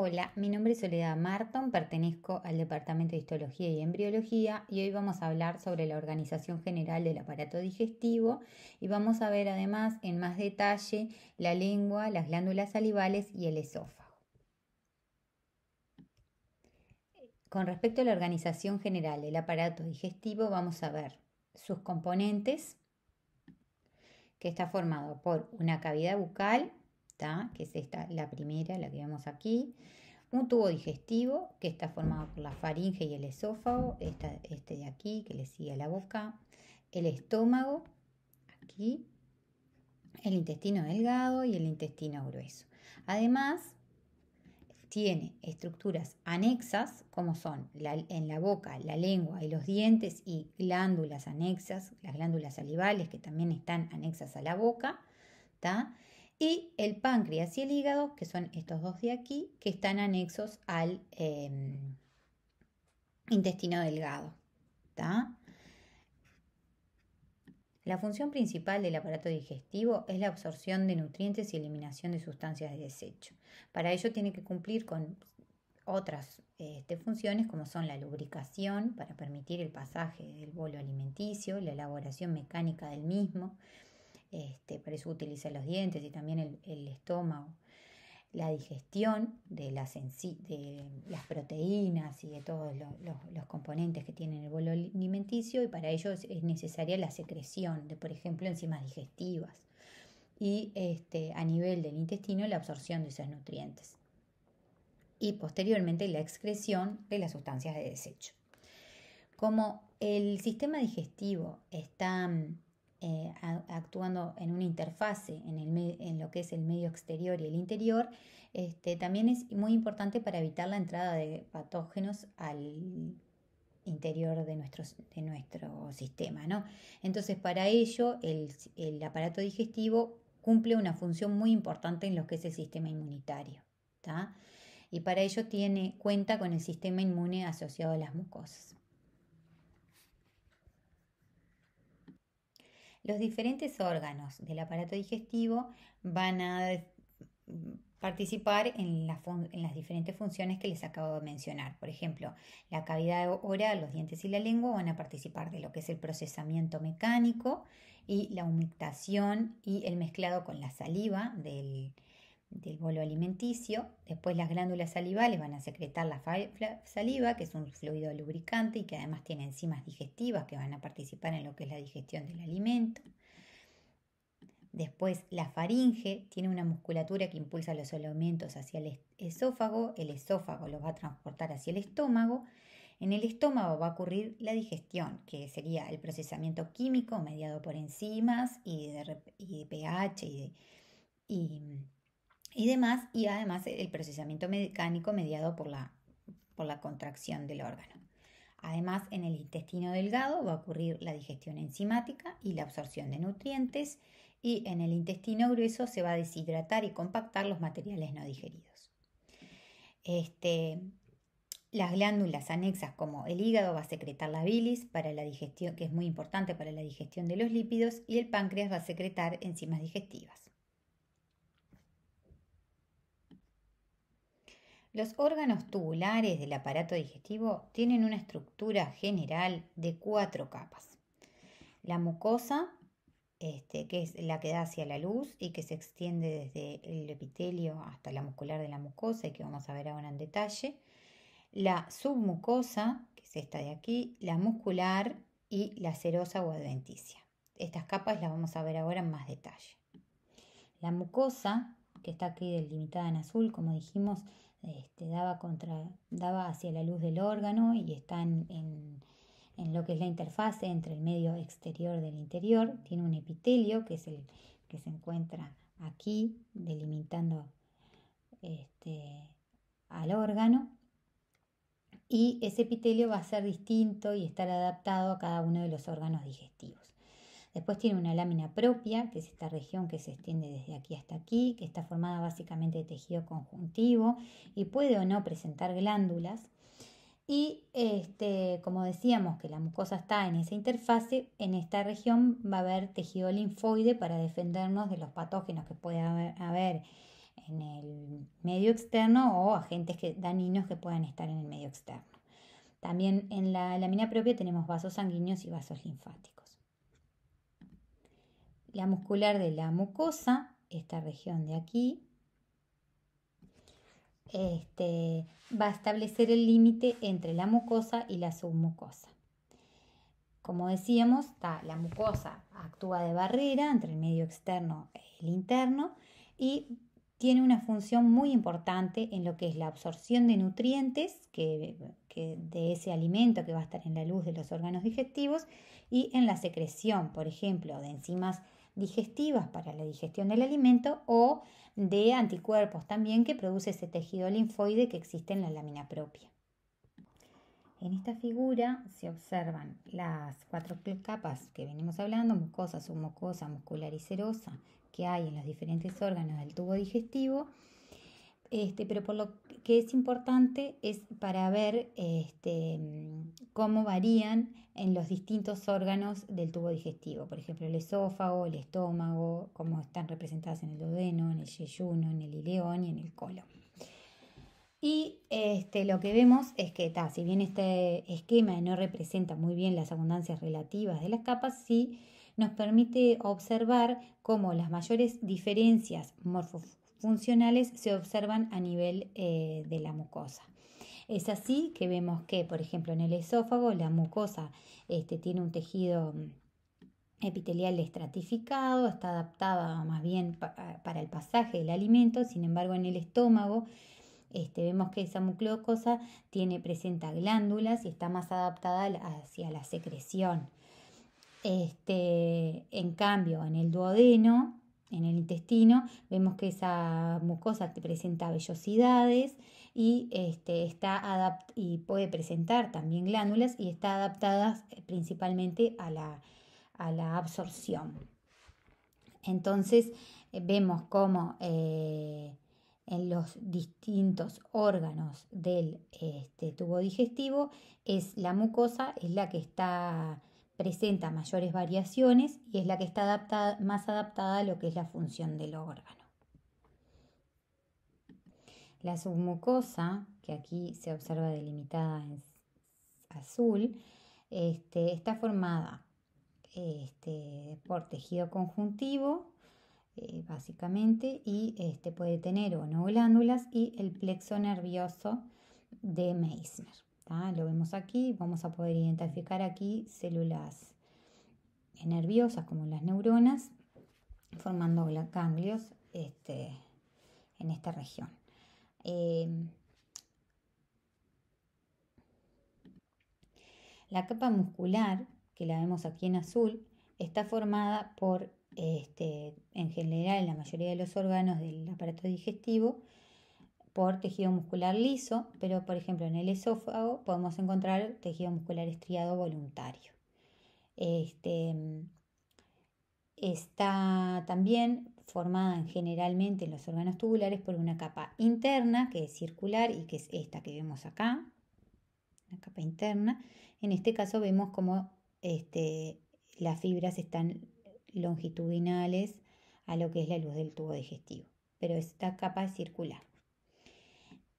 Hola, mi nombre es Soledad Marton, pertenezco al Departamento de Histología y Embriología y hoy vamos a hablar sobre la organización general del aparato digestivo y vamos a ver además en más detalle la lengua, las glándulas salivales y el esófago. Con respecto a la organización general del aparato digestivo vamos a ver sus componentes, que está formado por una cavidad bucal, que es esta, la primera, la que vemos aquí. Un tubo digestivo que está formado por la faringe y el esófago, este de aquí que le sigue a la boca, el estómago, aquí, el intestino delgado y el intestino grueso. Además, tiene estructuras anexas, como son en la boca, la lengua y los dientes, y glándulas anexas, las glándulas salivales que también están anexas a la boca, ¿está?, y el páncreas y el hígado, que son estos dos de aquí, que están anexos al em, intestino delgado. La función principal del aparato digestivo es la absorción de nutrientes y eliminación de sustancias de desecho. Para ello tiene que cumplir con otras este, funciones como son la lubricación para permitir el pasaje del bolo alimenticio, la elaboración mecánica del mismo, este, eso utiliza los dientes y también el, estómago. La digestión de las, proteínas y de todos los, componentes que tienen el bolo alimenticio y para ello es, necesaria la secreción de, por ejemplo, enzimas digestivas y este, a nivel del intestino la absorción de esos nutrientes y posteriormente la excreción de las sustancias de desecho. Como el sistema digestivo está mm, eh, actuando en una interfase en, lo que es el medio exterior y el interior, este, también es muy importante para evitar la entrada de patógenos al interior de, nuestro sistema. Entonces, para ello, el, aparato digestivo cumple una función muy importante en lo que es el sistema inmunitario. Y para ello tiene, cuenta con el sistema inmune asociado a las mucosas. los diferentes órganos del aparato digestivo van a participar en, las diferentes funciones que les acabo de mencionar. Por ejemplo, la cavidad oral, los dientes y la lengua van a participar de lo que es el procesamiento mecánico y la humectación y el mezclado con la saliva del, del bolo alimenticio. Después las glándulas salivales van a secretar la saliva, que es un fluido lubricante y que además tiene enzimas digestivas que van a participar en lo que es la digestión del alimento. Después la faringe tiene una musculatura que impulsa los alimentos hacia el esófago, el esófago los va a transportar hacia el estómago. En el estómago va a ocurrir la digestión, que sería el procesamiento químico mediado por enzimas y, de, pH y y y además el procesamiento mecánico mediado por la, contracción del órgano. Además, en el intestino delgado va a ocurrir la digestión enzimática y la absorción de nutrientes, y en el intestino grueso se va a deshidratar y compactar los materiales no digeridos. Este, las glándulas anexas como el hígado va a secretar la bilis para la digestión, que es muy importante para la digestión de los lípidos, y el páncreas va a secretar enzimas digestivas. Los órganos tubulares del aparato digestivo tienen una estructura general de cuatro capas. La mucosa, este, que es la que da hacia la luz y que se extiende desde el epitelio hasta la muscular de la mucosa y que vamos a ver ahora en detalle. La submucosa, que es esta de aquí, la muscular y la serosa o adventicia. Estas capas las vamos a ver ahora en más detalle. La mucosa, que está aquí delimitada en azul, como dijimos, este, daba, hacia la luz del órgano y está en, lo que es la interfase entre el medio exterior del interior. Tiene un epitelio que es el que se encuentra aquí, delimitando este, al órgano. Y ese epitelio va a ser distinto y estar adaptado a cada uno de los órganos digestivos. Después tiene una lámina propia, que es esta región que se extiende desde aquí hasta aquí, que está formada básicamente de tejido conjuntivo y puede o no presentar glándulas. Y este, como decíamos que la mucosa está en esa interfase, en esta región va a haber tejido linfoide para defendernos de los patógenos que puede haber, en el medio externo o agentes que, dañinos que puedan estar en el medio externo. También en la lámina propia tenemos vasos sanguíneos y vasos linfáticos la muscular de la mucosa, esta región de aquí, este, va a establecer el límite entre la mucosa y la submucosa. Como decíamos, la mucosa actúa de barrera entre el medio externo y e el interno y tiene una función muy importante en lo que es la absorción de nutrientes de ese alimento que va a estar en la luz de los órganos digestivos y en la secreción, por ejemplo, de enzimas digestivas para la digestión del alimento o de anticuerpos también que produce ese tejido linfoide que existe en la lámina propia. En esta figura se observan las cuatro capas que venimos hablando, mucosa, submucosa, muscular y serosa, que hay en los diferentes órganos del tubo digestivo este, pero por lo que es importante es para ver este, mm, cómo varían en los distintos órganos del tubo digestivo, por ejemplo el esófago, el estómago, cómo están representadas en el duodeno, en el yeyuno, en el ileón y en el colon. Y este, lo que vemos es que, si bien este esquema no representa muy bien las abundancias relativas de las capas, sí nos permite observar cómo las mayores diferencias morfo funcionales se observan a nivel eh, de la mucosa. Es así que vemos que, por ejemplo, en el esófago la mucosa este, tiene un tejido mm, epitelial estratificado, está adaptada más bien para el pasaje del alimento, sin embargo en el estómago este, vemos que esa mucosa tiene, presenta glándulas y está más adaptada hacia la secreción. Este, en cambio, en el duodeno en el intestino, vemos que esa mucosa presenta vellosidades y, este, está y puede presentar también glándulas y está adaptada eh, principalmente a la, absorción. Entonces eh, vemos cómo eh, en los distintos órganos del este, tubo digestivo es la mucosa, es la que está presenta mayores variaciones y es la que está más adaptada a lo que es la función del órgano. La submucosa, que aquí se observa delimitada en azul, este, está formada este, por tejido conjuntivo, eh, básicamente, y este, puede tener o no glándulas y el plexo nervioso de Meissner. Ah, lo vemos aquí, vamos a poder identificar aquí células nerviosas como las neuronas formando ganglios este, en esta región. Em, la capa muscular, que la vemos aquí en azul, está formada por, este, en general, en la mayoría de los órganos del aparato digestivo, por tejido muscular liso, pero por ejemplo en el esófago podemos encontrar tejido muscular estriado voluntario. Este, está también formada generalmente en los órganos tubulares por una capa interna que es circular y que es esta que vemos acá, la capa interna. En este caso vemos como este, las fibras están longitudinales a lo que es la luz del tubo digestivo, pero esta capa es circular.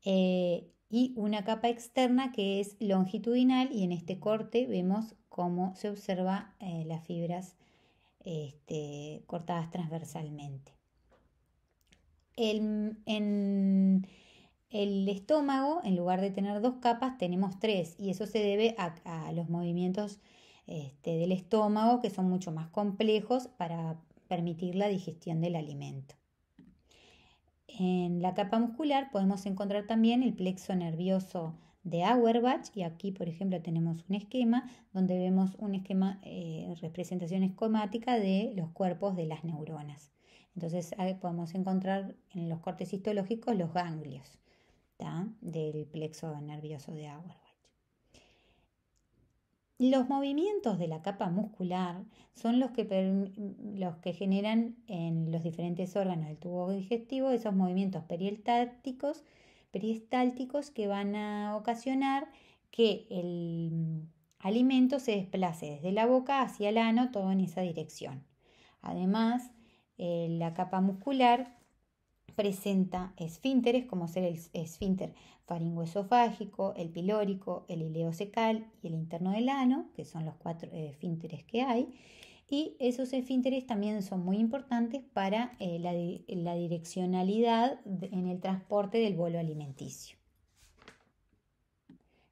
Eh, y una capa externa que es longitudinal y en este corte vemos cómo se observa eh, las fibras este, cortadas transversalmente. en el estómago, en lugar de tener dos capas, tenemos tres y eso se debe a, los movimientos este, del estómago que son mucho más complejos para permitir la digestión del alimento. En la capa muscular podemos encontrar también el plexo nervioso de Auerbach y aquí por ejemplo tenemos un esquema donde vemos un esquema eh, representación esquemática de los cuerpos de las neuronas. Entonces podemos encontrar en los cortes histológicos los ganglios del plexo nervioso de Auerbach. Los movimientos de la capa muscular son los que, los que generan en los diferentes órganos del tubo digestivo esos movimientos peristálticos, que van a ocasionar que el alimento se desplace desde la boca hacia el ano, todo en esa dirección. Además, eh, la capa muscular presenta esfínteres como ser el esfínter faringoesofágico, el pilórico, el ileocecal y el interno del ano, que son los cuatro esfínteres que hay. Y esos esfínteres también son muy importantes para eh, la, direccionalidad en el transporte del bolo alimenticio.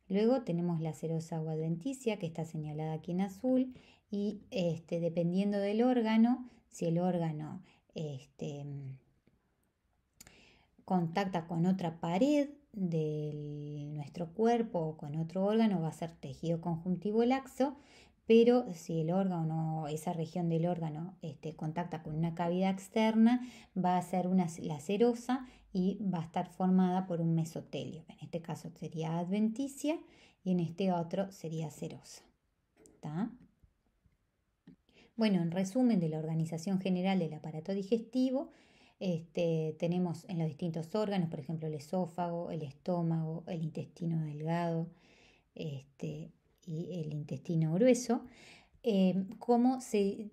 Luego tenemos la serosa agua denticia que está señalada aquí en azul, y este, dependiendo del órgano, si el órgano este, contacta con otra pared de nuestro cuerpo o con otro órgano va a ser tejido conjuntivo laxo, pero si el órgano, esa región del órgano este, contacta con una cavidad externa, va a ser una lacerosa y va a estar formada por un mesotelio. En este caso sería adventicia y en este otro sería serosa. Bueno, en resumen de la organización general del aparato digestivo, este, tenemos en los distintos órganos, por ejemplo, el esófago, el estómago, el intestino delgado este, y el intestino grueso. Eh, cómo se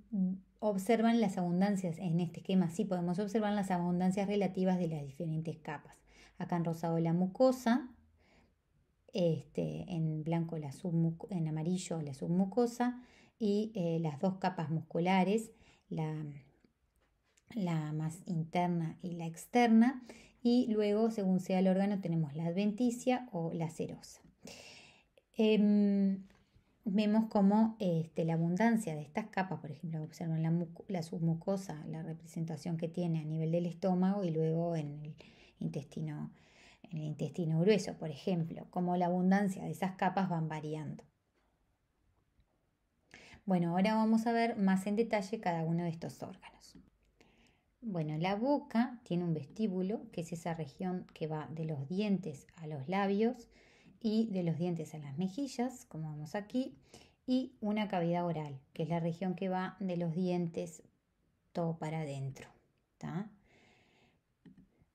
observan las abundancias, en este esquema sí podemos observar las abundancias relativas de las diferentes capas. Acá en rosado la mucosa, este, en blanco la en amarillo la submucosa y eh, las dos capas musculares, la la más interna y la externa, y luego, según sea el órgano, tenemos la adventicia o la serosa. Em, vemos cómo este, la abundancia de estas capas, por ejemplo, observan la, la, submucosa, la representación que tiene a nivel del estómago y luego en el intestino, en el intestino grueso, por ejemplo, cómo la abundancia de esas capas van variando. Bueno, ahora vamos a ver más en detalle cada uno de estos órganos. Bueno, la boca tiene un vestíbulo, que es esa región que va de los dientes a los labios y de los dientes a las mejillas, como vemos aquí, y una cavidad oral, que es la región que va de los dientes todo para adentro.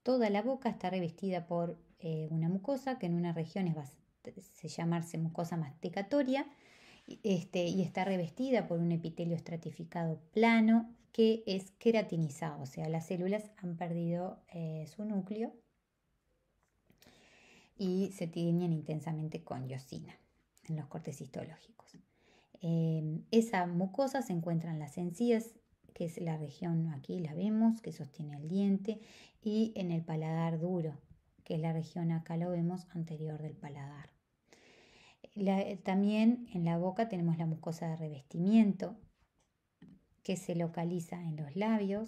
Toda la boca está revestida por eh, una mucosa, que en una región es se llamarse mucosa masticatoria, este, y está revestida por un epitelio estratificado plano que es queratinizado, o sea, las células han perdido eh, su núcleo y se tiñen intensamente con yosina en los cortes histológicos. Em, esa mucosa se encuentra en las encías, que es la región, aquí la vemos, que sostiene el diente, y en el paladar duro, que es la región, acá lo vemos, anterior del paladar. también en la boca tenemos la mucosa de revestimiento, que se localiza en los labios,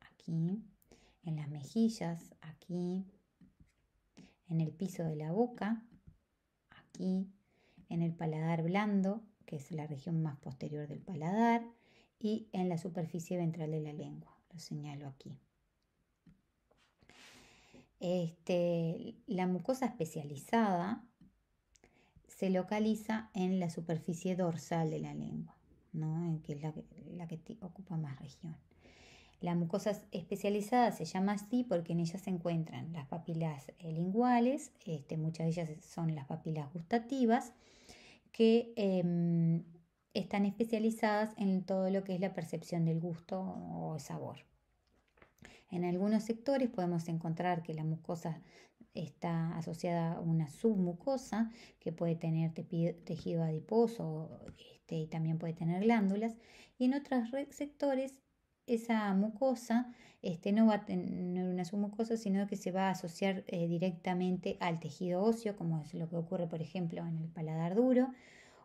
aquí, en las mejillas, aquí, en el piso de la boca, aquí, en el paladar blando, que es la región más posterior del paladar, y en la superficie ventral de la lengua. Lo señalo aquí. Este, la mucosa especializada se localiza en la superficie dorsal de la lengua. ¿no? en que es la, que ocupa más región. La mucosa especializada se llama así porque en ella se encuentran las papilas eh, linguales, este, muchas de ellas son las papilas gustativas, que em, están especializadas en todo lo que es la percepción del gusto o sabor. En algunos sectores podemos encontrar que la mucosa está asociada a una submucosa que puede tener tejido adiposo, eh, este, y también puede tener glándulas. Y en otros sectores esa mucosa este, no va a tener una submucosa, sino que se va a asociar eh, directamente al tejido óseo, como es lo que ocurre, por ejemplo, en el paladar duro,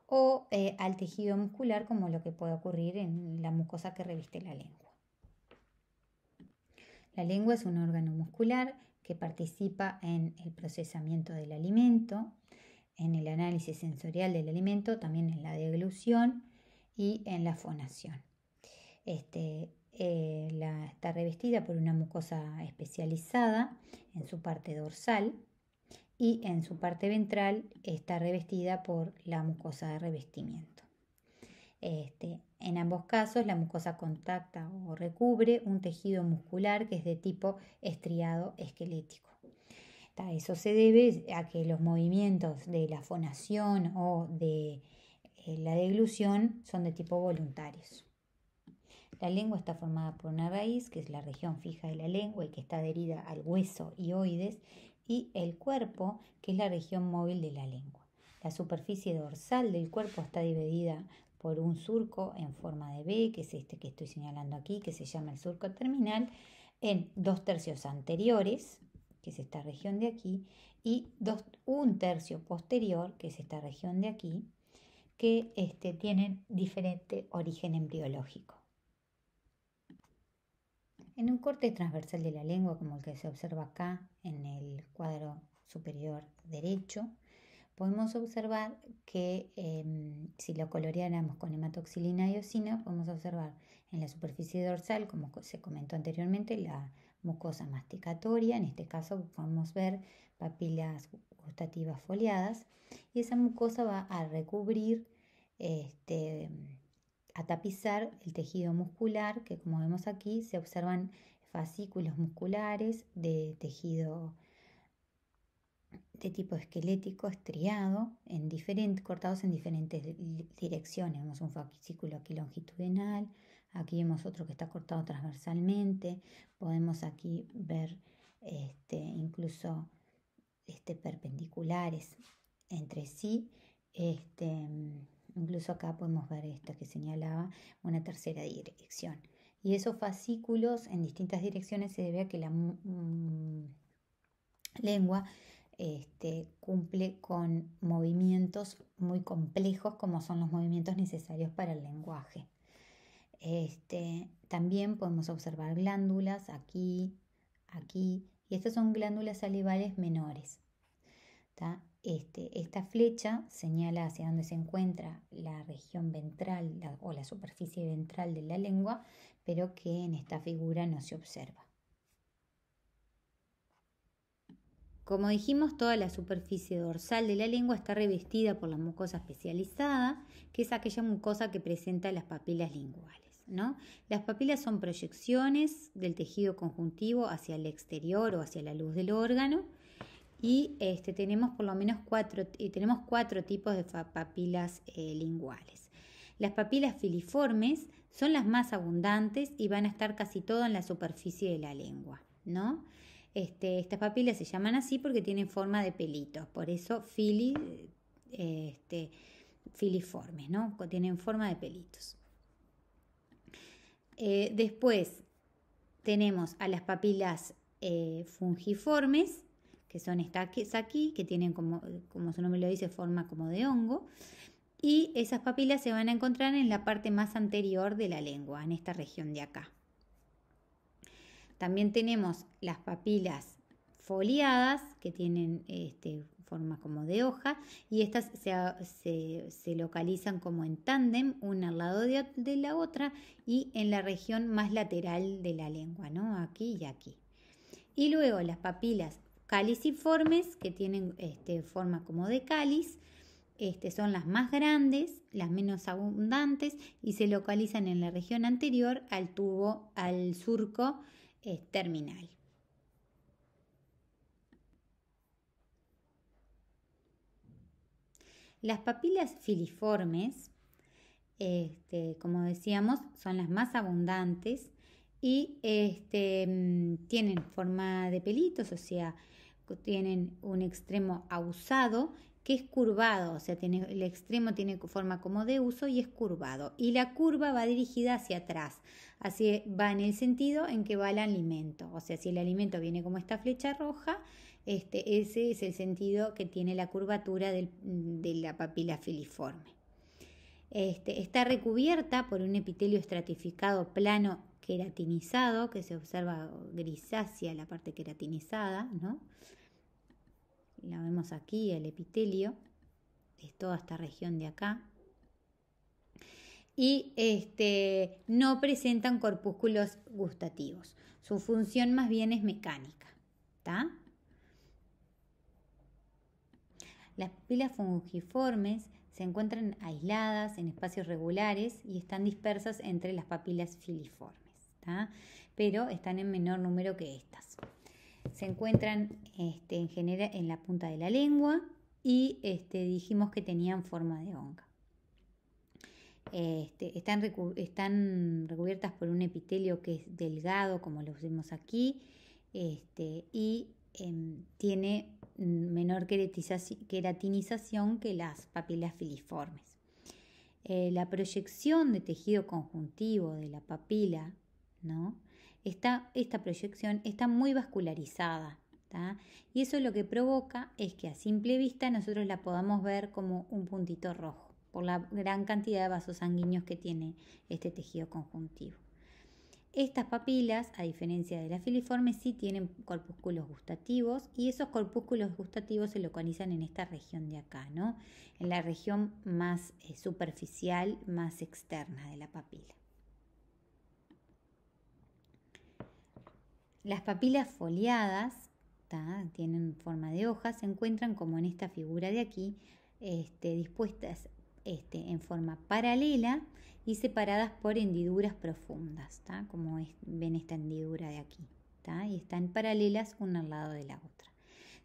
o eh, al tejido muscular, como lo que puede ocurrir en la mucosa que reviste la lengua. La lengua es un órgano muscular que participa en el procesamiento del alimento, en el análisis sensorial del alimento, también en la deglución y en la fonación. Este, eh, está revestida por una mucosa especializada en su parte dorsal y en su parte ventral está revestida por la mucosa de revestimiento. Este, en ambos casos, la mucosa contacta o recubre un tejido muscular que es de tipo estriado esquelético. Eso se debe a que los movimientos de la fonación o de eh, la deglución son de tipo voluntarios. La lengua está formada por una raíz, que es la región fija de la lengua y que está adherida al hueso y oides, y el cuerpo, que es la región móvil de la lengua. La superficie dorsal del cuerpo está dividida por un surco en forma de B, que es este que estoy señalando aquí, que se llama el surco terminal, en dos tercios anteriores, que es esta región de aquí, y un tercio posterior, que es esta región de aquí, que este, tienen diferente origen embriológico. En un corte transversal de la lengua, como el que se observa acá en el cuadro superior derecho, podemos observar que em, si lo coloreáramos con hematoxilina y osina, podemos observar en la superficie dorsal, como se comentó anteriormente, la, mucosa masticatoria, en este caso podemos ver papilas gustativas foliadas, y esa mucosa va a recubrir, este, a tapizar el tejido muscular, que como vemos aquí se observan fascículos musculares de tejido de tipo esquelético, estriado, en cortados en diferentes direcciones. Vemos un fascículo aquí longitudinal, Aquí vemos otro que está cortado transversalmente. Podemos aquí ver este, incluso este, perpendiculares entre sí. Este, incluso acá podemos ver esto que señalaba una tercera dirección. Y esos fascículos en distintas direcciones se debe a que la mm, mm, lengua este, cumple con movimientos muy complejos como son los movimientos necesarios para el lenguaje. Este, también podemos observar glándulas aquí, aquí, y estas son glándulas salivales menores. Este, esta flecha señala hacia dónde se encuentra la región ventral o la superficie ventral de la lengua, pero que en esta figura no se observa. Como dijimos, toda la superficie dorsal de la lengua está revestida por la mucosa especializada, que es aquella mucosa que presenta las papilas linguales. Las papilas son proyecciones del tejido conjuntivo hacia el exterior o hacia la luz del órgano y este, tenemos por lo menos cuatro, tenemos tipos de papilas eh, linguales. Las papilas filiformes son las más abundantes y van a estar casi todo en la superficie de la lengua, este, estas papilas se llaman así porque tienen forma de pelitos, por eso eh, este, filiformes, Tienen forma de pelitos. Eh, después tenemos a las papilas eh, fungiformes, que son estas aquí, que tienen como, como su nombre lo dice, forma como de hongo. Y esas papilas se van a encontrar en la parte más anterior de la lengua, en esta región de acá. También tenemos las papilas foliadas, que tienen este, forma como de hoja y estas se, localizan como en tándem, una al lado de, la otra y en la región más lateral de la lengua, ¿no? aquí y aquí. Y luego las papilas caliciformes, que tienen este, forma como de cáliz, este, son las más grandes, las menos abundantes y se localizan en la región anterior al tubo, al surco eh, terminal. Las papilas filiformes, este, como decíamos, son las más abundantes y este, mm, tienen forma de pelitos, o sea, tienen un extremo ausado que es curvado, o sea, el extremo tiene forma como de uso y es curvado. Y la curva va dirigida hacia atrás, así va en el sentido en que va el alimento. O sea, si el alimento viene como esta flecha roja, este, ese es el sentido que tiene la curvatura de la papila filiforme. Este, está recubierta por un epitelio estratificado plano queratinizado, que se observa grisácea la parte queratinizada, ¿no? La vemos aquí, el epitelio, es toda esta región de acá. Y este, no presentan corpúsculos gustativos. Su función más bien es mecánica. Las pilas fungiformes se encuentran aisladas en espacios regulares y están dispersas entre las papilas filiformes, pero están en menor número que estas. Se encuentran este, en en la punta de la lengua y este, dijimos que tenían forma de honga. Este, están, están, recubiertas por un epitelio que es delgado, como lo vemos aquí, este, y Em, tiene menor queratinización que las papilas filiformes. Eh, la proyección de tejido conjuntivo de la papila, ¿no? Esta, esta proyección está muy vascularizada, Y eso lo que provoca es que a simple vista nosotros la podamos ver como un puntito rojo, por la gran cantidad de vasos sanguíneos que tiene este tejido conjuntivo. Estas papilas, a diferencia de las filiformes, sí tienen corpúsculos gustativos y esos corpúsculos gustativos se localizan en esta región de acá, ¿no? En la región más eh, superficial, más externa de la papila. Las papilas foliadas, tienen forma de hoja, se encuentran como en esta figura de aquí, este, dispuestas este, en forma paralela y separadas por hendiduras profundas, como ven esta hendidura de aquí, y están paralelas una al lado de la otra.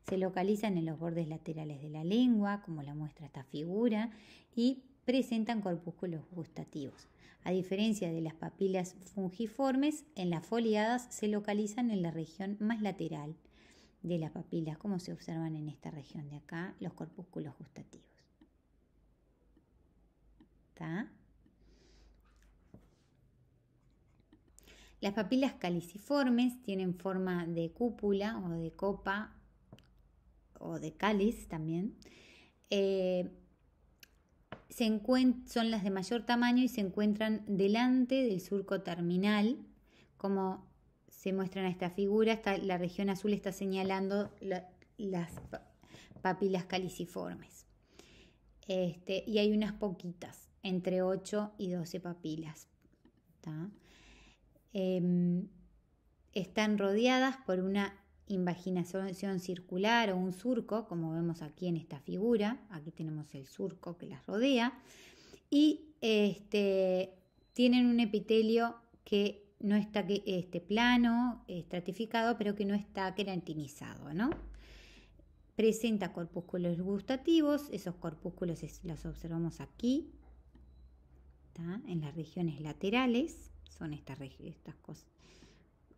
Se localizan en los bordes laterales de la lengua, como la muestra esta figura, y presentan corpúsculos gustativos. A diferencia de las papilas fungiformes, en las foliadas se localizan en la región más lateral de las papilas, como se observan en esta región de acá, los corpúsculos gustativos. Las papilas caliciformes tienen forma de cúpula o de copa o de cáliz también. Eh, son las de mayor tamaño y se encuentran delante del surco terminal. Como se muestra en esta figura, la región azul está señalando las papilas caliciformes. Este, y hay unas poquitas entre 8 y 12 papilas. Em, están rodeadas por una invaginación circular o un surco, como vemos aquí en esta figura. Aquí tenemos el surco que las rodea. Y este, tienen un epitelio que no está este, plano, estratificado, pero que no está queratinizado, ¿no? Presenta corpúsculos gustativos, esos corpúsculos los observamos aquí, en las regiones laterales, son estas,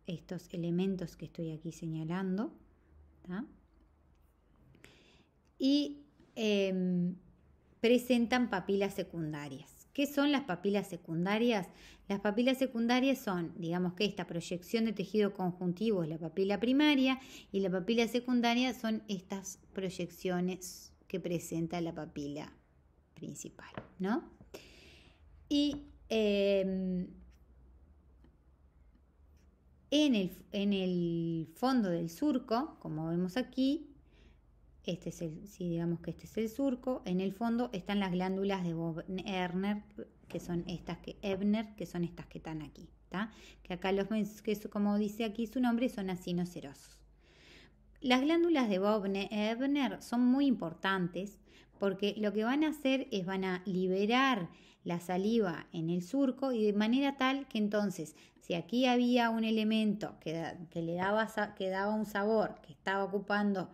estos elementos que estoy aquí señalando. Y em, presentan papilas secundarias. ¿Qué son las papilas secundarias? Las papilas secundarias son, digamos que esta proyección de tejido conjuntivo es la papila primaria y la papila secundaria son estas proyecciones que presenta la papila principal, ¿no? Y em, en, el, fondo del surco, como vemos aquí, este es el, si digamos que este es el surco, en el fondo están las glándulas de Bob que son estas que Ebner, que son estas que están aquí, Que acá los que como dice aquí su nombre son acinocerosos. Las glándulas de Bob Ebner son muy importantes porque lo que van a hacer es van a liberar la saliva en el surco y de manera tal que entonces, si aquí había un elemento que, le daba, que daba un sabor, que estaba ocupando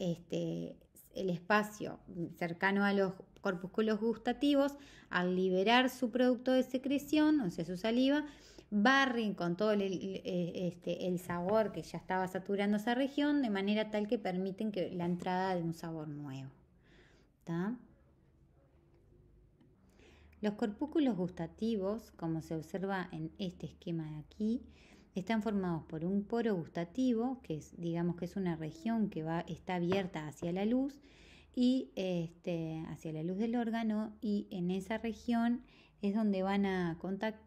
este, el espacio cercano a los corpúsculos gustativos, al liberar su producto de secreción, o sea, su saliva, barren con todo el, este, sabor que ya estaba saturando esa región, de manera tal que permiten que la entrada de un sabor nuevo. Los corpúculos gustativos, como se observa en este esquema de aquí, están formados por un poro gustativo, que es, digamos que es una región que va, está abierta hacia la luz y este, hacia la luz del órgano, y en esa región es donde van a,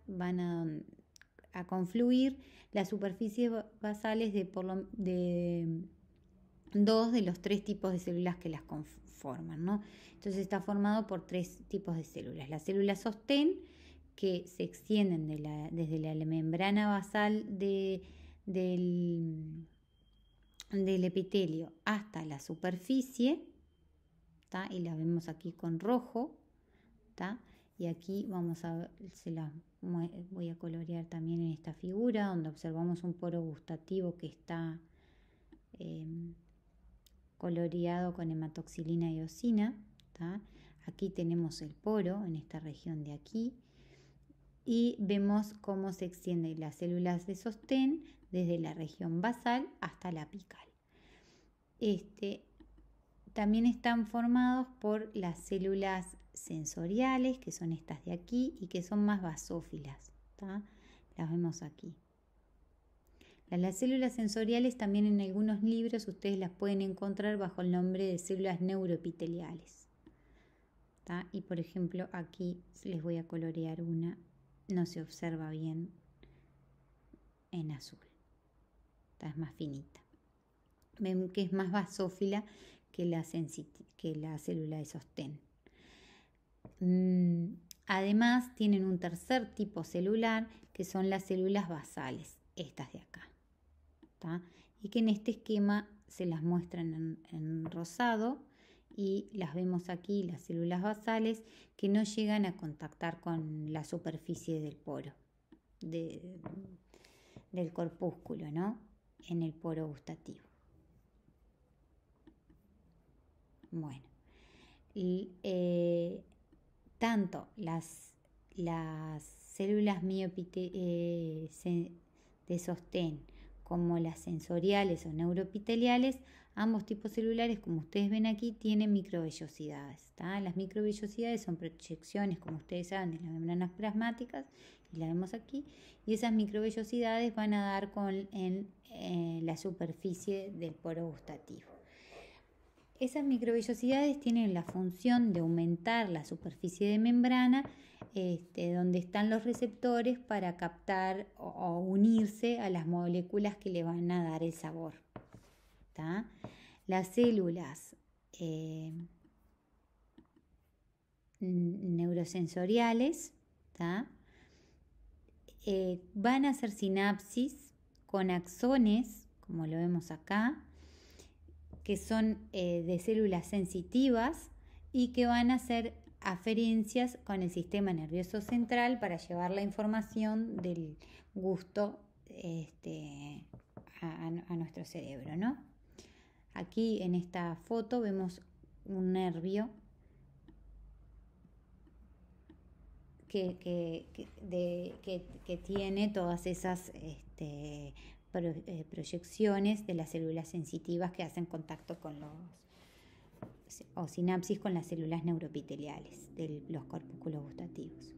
van a, confluir las superficies basales de, por de dos de los tres tipos de células que las, forman, ¿no? Entonces está formado por tres tipos de células. Las células sostén, que se extienden desde la membrana basal del, epitelio hasta la superficie, y las vemos aquí con rojo, y aquí vamos a, se voy a colorear también en esta figura donde observamos un poro gustativo que está... Em, coloreado con hematoxilina y osina. Aquí tenemos el poro en esta región de aquí y vemos cómo se extienden las células de sostén desde la región basal hasta la apical. Este, también están formados por las células sensoriales, que son estas de aquí y que son más basófilas. Las vemos aquí. Las células sensoriales también en algunos libros ustedes las pueden encontrar bajo el nombre de células neuroepiteliales. Y por ejemplo aquí les voy a colorear una, no se observa bien en azul. esta Es más finita. Ven que es más basófila que la, célula de sostén. Mm, además tienen un tercer tipo celular que son las células basales, estas de acá y que en este esquema se las muestran en, rosado y las vemos aquí, las células basales, que no llegan a contactar con la superficie del poro, de, del corpúsculo, ¿no? En el poro gustativo. Bueno, eh, tanto las, las células miopite, eh, de sostén como las sensoriales o neuroepiteliales, ambos tipos celulares, como ustedes ven aquí, tienen microvellosidades. Las microvellosidades son proyecciones, como ustedes saben, de las membranas plasmáticas, y la vemos aquí, y esas microvellosidades van a dar con en, eh, la superficie del poro gustativo. Esas microvellosidades tienen la función de aumentar la superficie de membrana este, donde están los receptores para captar o, unirse a las moléculas que le van a dar el sabor. Las células eh, neurosensoriales eh, van a hacer sinapsis con axones, como lo vemos acá, que son eh, de células sensitivas y que van a hacer aferencias con el sistema nervioso central para llevar la información del gusto este, a, nuestro cerebro, ¿no? Aquí en esta foto vemos un nervio que, tiene todas esas este, eh, proyecciones de las células sensitivas que hacen contacto con los o sinapsis con las células neuropiteliales de los corpúsculos gustativos.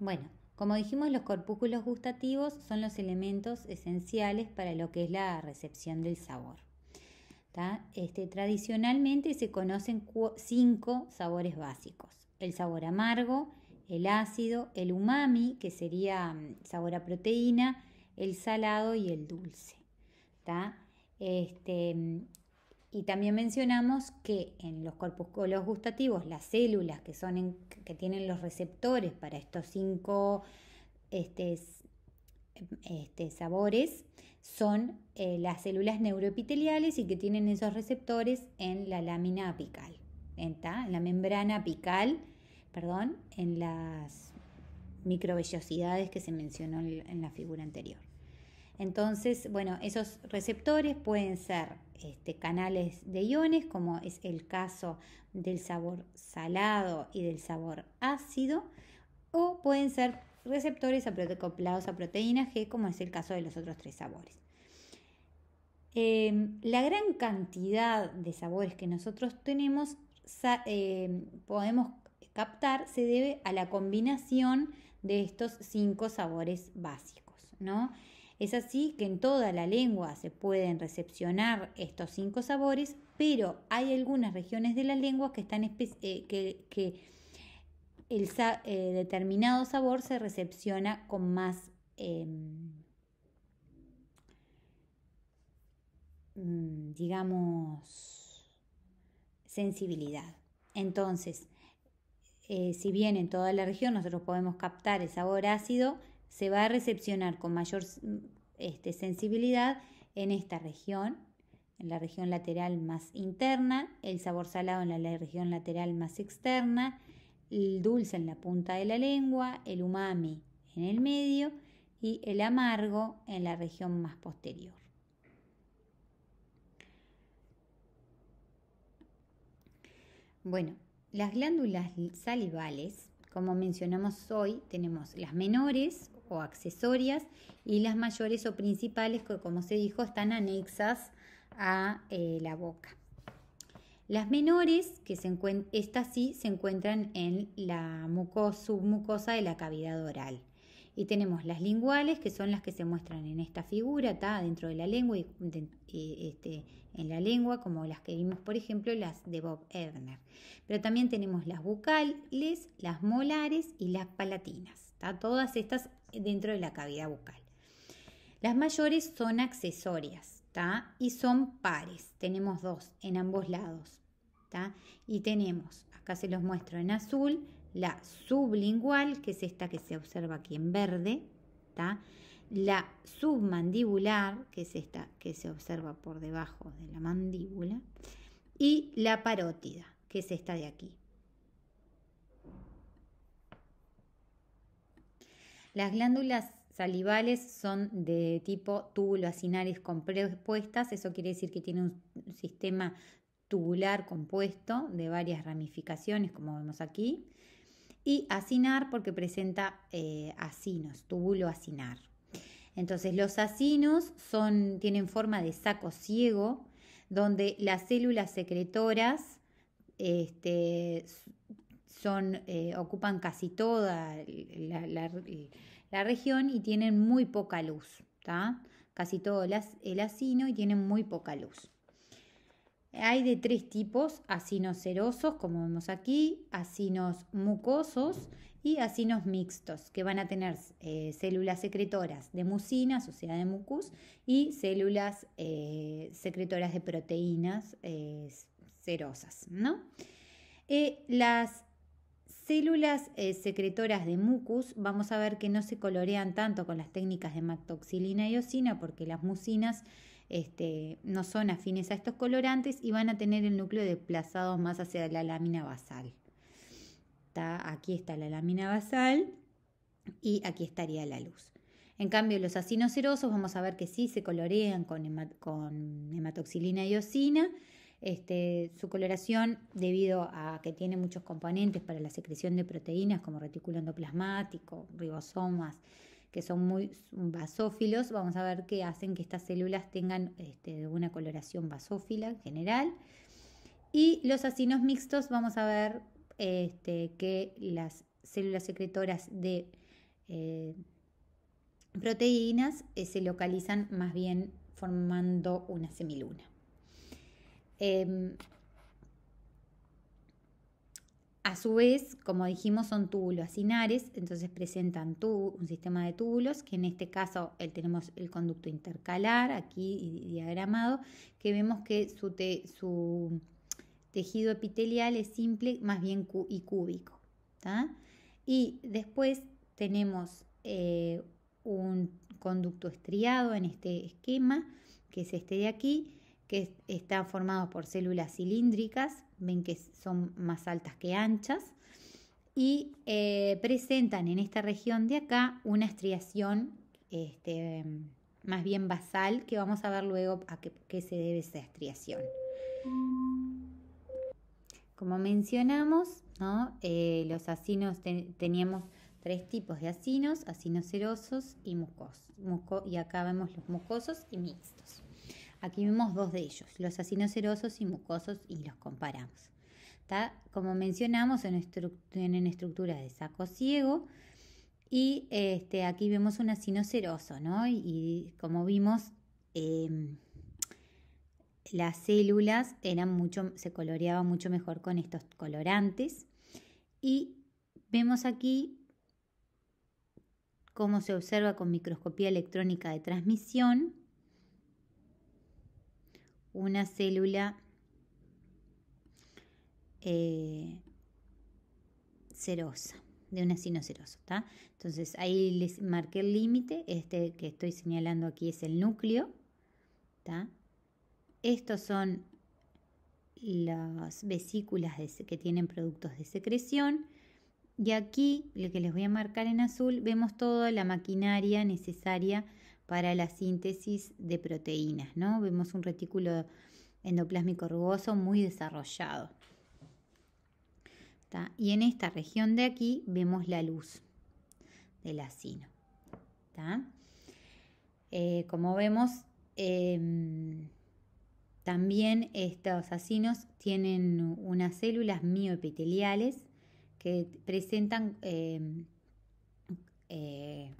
Bueno, como dijimos, los corpúsculos gustativos son los elementos esenciales para lo que es la recepción del sabor. Este, tradicionalmente se conocen cinco sabores básicos. El sabor amargo, el ácido, el umami, que sería mm, sabor a proteína, el salado y el dulce. Este, y también mencionamos que en los corpúsculos gustativos, las células que, son que tienen los receptores para estos cinco este, este sabores son eh, las células neuroepiteliales y que tienen esos receptores en la lámina apical, en, en la membrana apical, perdón, en las microvellosidades que se mencionó en la figura anterior. Entonces, bueno, esos receptores pueden ser este, canales de iones, como es el caso del sabor salado y del sabor ácido, o pueden ser receptores acoplados a proteína G, como es el caso de los otros tres sabores. Em, la gran cantidad de sabores que nosotros tenemos, em, podemos captar, se debe a la combinación de estos cinco sabores básicos, ¿no? Es así que en toda la lengua se pueden recepcionar estos cinco sabores, pero hay algunas regiones de la lengua que están eh, que, el eh, determinado sabor se recepciona con más em, mm, digamos sensibilidad. Entonces, eh, si bien en toda la región nosotros podemos captar el sabor ácido, se va a recepcionar con mayor este, sensibilidad en esta región, en la región lateral más interna, el sabor salado en la región lateral más externa, el dulce en la punta de la lengua, el umami en el medio y el amargo en la región más posterior. Bueno, las glándulas salivales, como mencionamos hoy, tenemos las menores o accesorias y las mayores o principales que como se dijo están anexas a eh, la boca. Las menores, que se estas sí se encuentran en la mucosa, submucosa de la cavidad oral. Y tenemos las linguales, que son las que se muestran en esta figura, está dentro de la lengua y este, en la lengua, como las que vimos, por ejemplo, las de Bob Erner. Pero también tenemos las bucales, las molares y las palatinas. Todas estas dentro de la cavidad bucal. Las mayores son accesorias ¿tá? y son pares. Tenemos dos en ambos lados. Y tenemos, acá se los muestro en azul, la sublingual, que es esta que se observa aquí en verde. ¿tá? La submandibular, que es esta que se observa por debajo de la mandíbula. Y la parótida, que es esta de aquí. Las glándulas salivales son de tipo tubuloacinares compuestas, eso quiere decir que tiene un sistema tubular compuesto de varias ramificaciones, como vemos aquí, y acinar porque presenta eh, acinos, tubuloacinar. Entonces, los acinos tienen forma de saco ciego, donde las células secretoras este, son, eh, ocupan casi toda la, región y tienen muy poca luz, casi todo el acino y tienen muy poca luz. Hay de tres tipos, acinos serosos, como vemos aquí, acinos mucosos y acinos mixtos, que van a tener eh, células secretoras de mucina, o sea, de mucus, y células eh, secretoras de proteínas serosas, ¿no? las Células eh, secretoras de mucus, vamos a ver que no se colorean tanto con las técnicas de hematoxilina y osina porque las mucinas este, no son afines a estos colorantes y van a tener el núcleo desplazado más hacia la lámina basal. aquí está la lámina basal y aquí estaría la luz. En cambio, los acinocerosos vamos a ver que sí se colorean con, con hematoxilina y osina este, su coloración, debido a que tiene muchos componentes para la secreción de proteínas como retículo endoplasmático, ribosomas, que son muy basófilos, vamos a ver que hacen que estas células tengan este, una coloración basófila en general. Y los acinos mixtos, vamos a ver este, que las células secretoras de eh, proteínas eh, se localizan más bien formando una semiluna. Em, a su vez, como dijimos, son túbulos asinares entonces presentan un sistema de túbulos, que en este caso tenemos el conducto intercalar, aquí diagramado, que vemos que su, tejido epitelial es simple, más bien y cúbico. Y después tenemos eh, un conducto estriado en este esquema, que es este de aquí, que están formados por células cilíndricas, ven que son más altas que anchas, y eh, presentan en esta región de acá una estriación este, más bien basal, que vamos a ver luego a qué, se debe esa estriación. Como mencionamos, eh, los asinos teníamos tres tipos de asinos asinos serosos y mucosos. y acá vemos los mucosos y mixtos. Aquí vemos dos de ellos, los acinocerosos y mucosos, y los comparamos. Como mencionamos, tienen estructura de saco ciego y este, aquí vemos un acinoceroso, ¿no? Y, como vimos, em, las células eran mucho, se coloreaban mucho mejor con estos colorantes. Y vemos aquí cómo se observa con microscopía electrónica de transmisión una célula cerosa eh, serosa, de una acino ¿tá? Entonces ahí les marqué el límite, este que estoy señalando aquí es el núcleo. Estos son las vesículas que tienen productos de secreción. Y aquí, lo que les voy a marcar en azul, vemos toda la maquinaria necesaria para la síntesis de proteínas, ¿no? Vemos un retículo endoplásmico rugoso muy desarrollado. Y en esta región de aquí vemos la luz del acino. Eh, como vemos, em, también estos asinos tienen unas células mioepiteliales que presentan em, eh,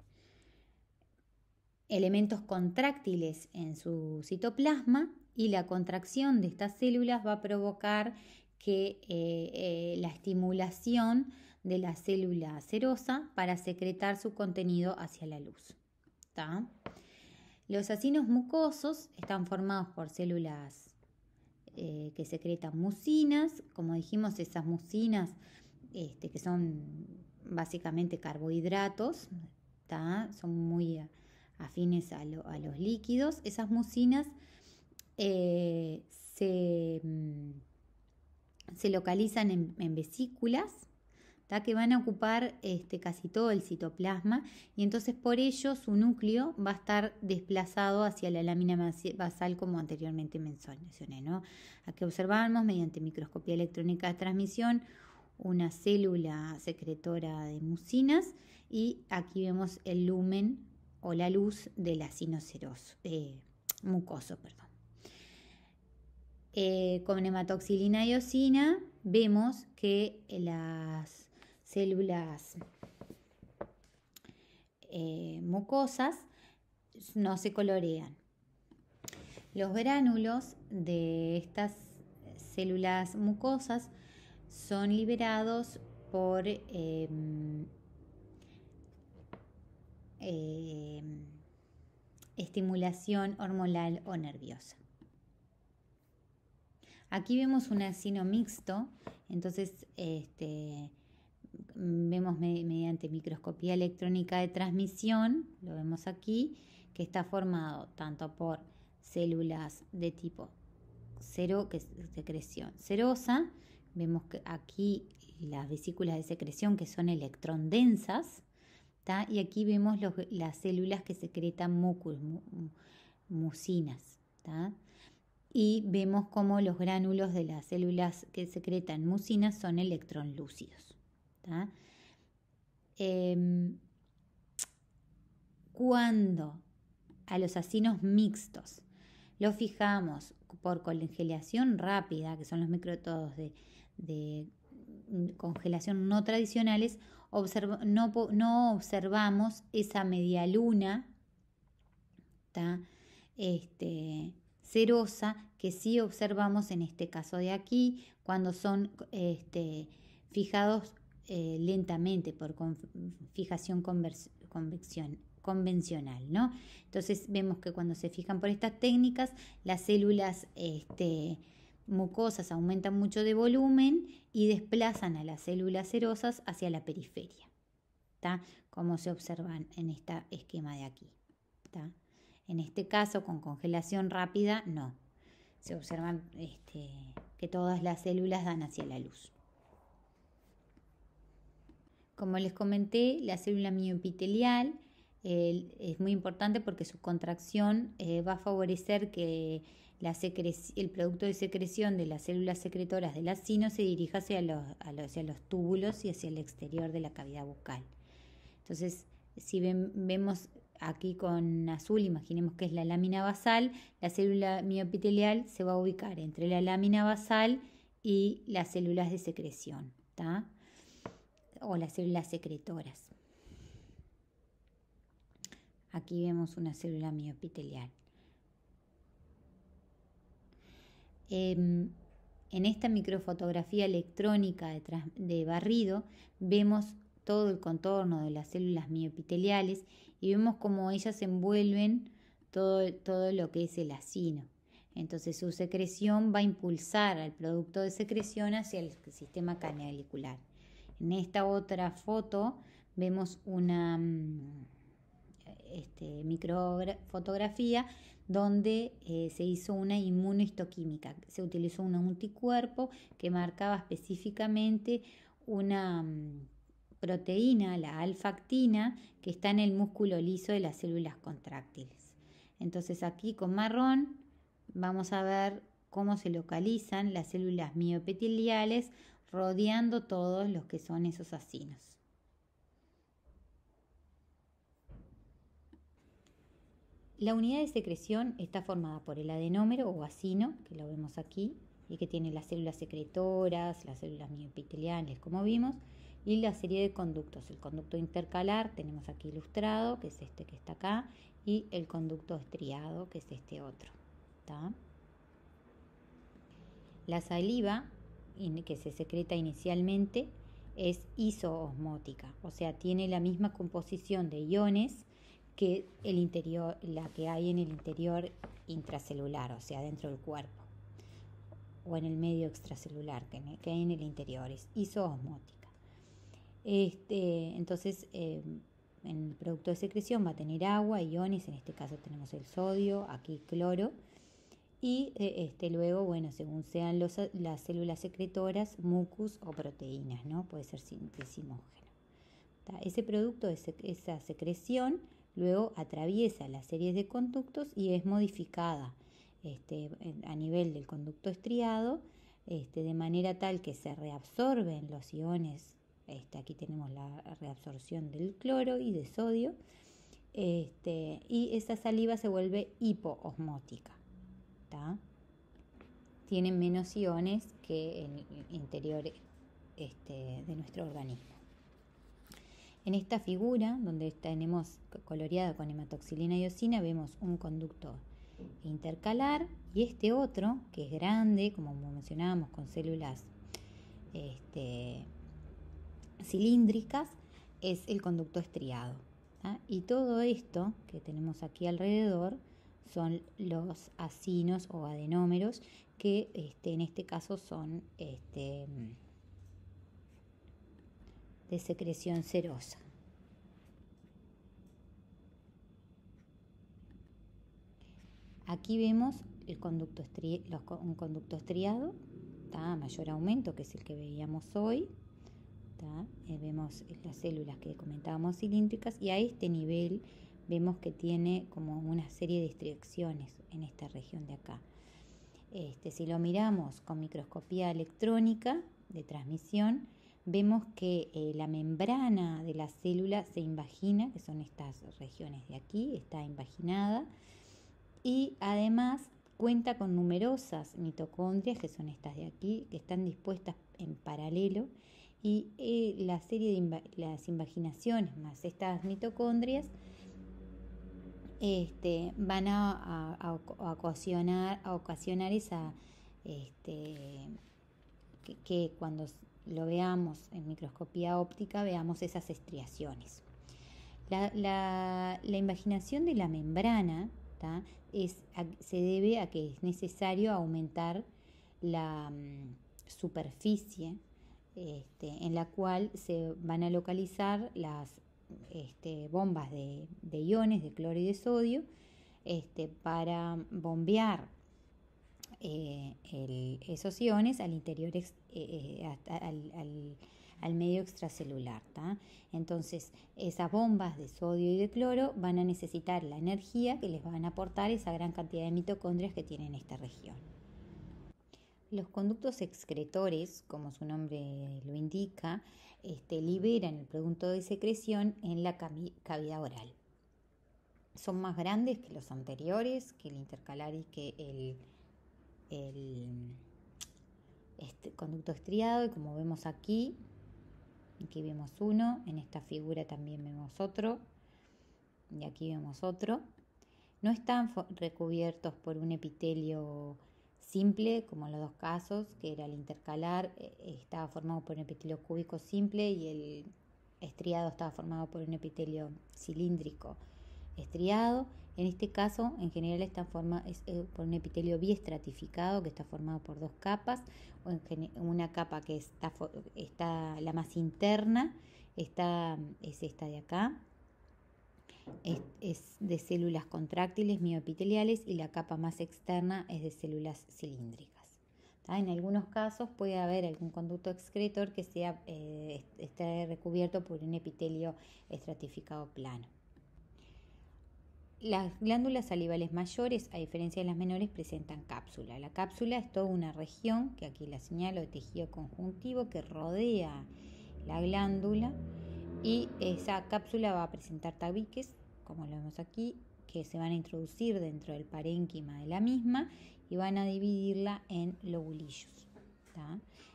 elementos contráctiles en su citoplasma y la contracción de estas células va a provocar que eh, eh, la estimulación de la célula serosa para secretar su contenido hacia la luz. Los acinos mucosos están formados por células eh, que secretan mucinas, como dijimos, esas mucinas este, que son básicamente carbohidratos, son muy afines a, los líquidos, esas mucinas eh, mm, se, localizan en, vesículas que van a ocupar este, casi todo el citoplasma y entonces por ello su núcleo va a estar desplazado hacia la lámina basal como anteriormente mencioné. ¿no? Aquí observamos mediante microscopía electrónica de transmisión una célula secretora de mucinas y aquí vemos el lumen o la luz del acino eh, mucoso. Perdón. Eh, con hematoxilina y osina vemos que las células eh, mucosas no se colorean. Los gránulos de estas células mucosas son liberados por em, Em, estimulación hormonal o nerviosa. Aquí vemos un asino mixto, entonces este, vemos mediante microscopía electrónica de transmisión, lo vemos aquí, que está formado tanto por células de tipo cero, que es secreción serosa, vemos que aquí las vesículas de secreción que son electrondensas, y aquí vemos las células que secretan mucinas. Y vemos cómo los gránulos de las células que secretan mucinas son electronlúcidos. Em, cuando a los acinos mixtos los fijamos por congelación rápida, que son los microtodos de congelación no tradicionales, no, observamos esa media luna Este, cerosa que sí observamos en este caso de aquí cuando son este, fijados eh, lentamente por fijación convencional, ¿no? Entonces vemos que cuando se fijan por estas técnicas, las células este, mucosas aumentan mucho de volumen y desplazan a las células serosas hacia la periferia, como se observan en este esquema de aquí. En este caso, con congelación rápida, no. Se observan este, que todas las células dan hacia la luz. Como les comenté, la célula mioepitelial eh, es muy importante porque su contracción eh, va a favorecer que el producto de secreción de las células secretoras del acino se dirija hacia los, los túbulos y hacia el exterior de la cavidad bucal. Entonces, si vemos aquí con azul, imaginemos que es la lámina basal, la célula miopitelial se va a ubicar entre la lámina basal y las células de secreción, o las células secretoras. Aquí vemos una célula miopitelial. Em, en esta microfotografía electrónica de, barrido vemos todo el contorno de las células mioepiteliales y vemos cómo ellas envuelven todo, lo que es el acino. Entonces su secreción va a impulsar al producto de secreción hacia el sistema canalicular. En esta otra foto vemos una mm, este, microfotografía donde eh, se hizo una inmunohistoquímica. Se utilizó un anticuerpo que marcaba específicamente una mm, proteína, la alfactina, que está en el músculo liso de las células contráctiles. Entonces aquí con marrón vamos a ver cómo se localizan las células miopetiliales rodeando todos los que son esos asinos. La unidad de secreción está formada por el adenómero o asino, que lo vemos aquí, y que tiene las células secretoras, las células mioepiteliales, como vimos, y la serie de conductos. El conducto intercalar tenemos aquí ilustrado, que es este que está acá, y el conducto estriado, que es este otro. La saliva, que se secreta inicialmente, es isoosmótica, o sea, tiene la misma composición de iones que el interior, la que hay en el interior intracelular, o sea, dentro del cuerpo, o en el medio extracelular que, hay en el interior, es isoosmótica. Este, entonces, eh, en el producto de secreción va a tener agua, iones, en este caso tenemos el sodio, aquí cloro, y eh, este, luego, bueno, según sean las células secretoras, mucus o proteínas, ¿no? Puede ser simógeno. Ese producto, esa secreción, luego atraviesa la serie de conductos y es modificada este, a nivel del conducto estriado, este, de manera tal que se reabsorben los iones, este, aquí tenemos la reabsorción del cloro y de sodio, y esa saliva se vuelve hipoosmótica. Tiene menos iones que el interior de nuestro organismo. En esta figura, donde tenemos coloreado con hematoxilina y osina, vemos un conducto intercalar y este otro, que es grande, como mencionábamos, con células este, cilíndricas, es el conducto estriado. Y todo esto que tenemos aquí alrededor son los acinos o adenómeros, que este, en este caso son... Este, de secreción serosa. Aquí vemos el conducto un conducto estriado, está mayor aumento, que es el que veíamos hoy. Eh, vemos las células que comentábamos cilíndricas y a este nivel vemos que tiene como una serie de estriaciones en esta región de acá. Este, si lo miramos con microscopía electrónica de transmisión, vemos que eh, la membrana de la célula se invagina, que son estas regiones de aquí, está invaginada, y además cuenta con numerosas mitocondrias, que son estas de aquí, que están dispuestas en paralelo, y eh, la serie de las invaginaciones más estas mitocondrias este, van a, ocasionar, ocasionar esa... Este, que, cuando lo veamos en microscopía óptica, veamos esas estriaciones. La, imaginación de la membrana es, se debe a que es necesario aumentar la mm, superficie este, en la cual se van a localizar las este, bombas de, iones de cloro y de sodio este, para bombear eh, esos iones al interior externo. Eh, eh, al, medio extracelular. Entonces, esas bombas de sodio y de cloro van a necesitar la energía que les van a aportar esa gran cantidad de mitocondrias que tienen esta región. Los conductos excretores, como su nombre lo indica, este, liberan el producto de secreción en la cavidad oral. Son más grandes que los anteriores, que el intercalar y que el este conducto estriado y como vemos aquí, aquí vemos uno, en esta figura también vemos otro y aquí vemos otro, no están recubiertos por un epitelio simple, como en los dos casos, que era el intercalar, e, estaba formado por un epitelio cúbico simple y el estriado estaba formado por un epitelio cilíndrico estriado. En este caso, en general, está forma, es eh, por un epitelio biestratificado que está formado por dos capas, una capa que está, la más interna, es esta de acá, es, de células contráctiles mioepiteliales y la capa más externa es de células cilíndricas. En algunos casos puede haber algún conducto excretor que sea, eh, esté recubierto por un epitelio estratificado plano. Las glándulas salivales mayores, a diferencia de las menores, presentan cápsula. La cápsula es toda una región, que aquí la señalo, de tejido conjuntivo que rodea la glándula y esa cápsula va a presentar tabiques, como lo vemos aquí, que se van a introducir dentro del parénquima de la misma y van a dividirla en lobulillos.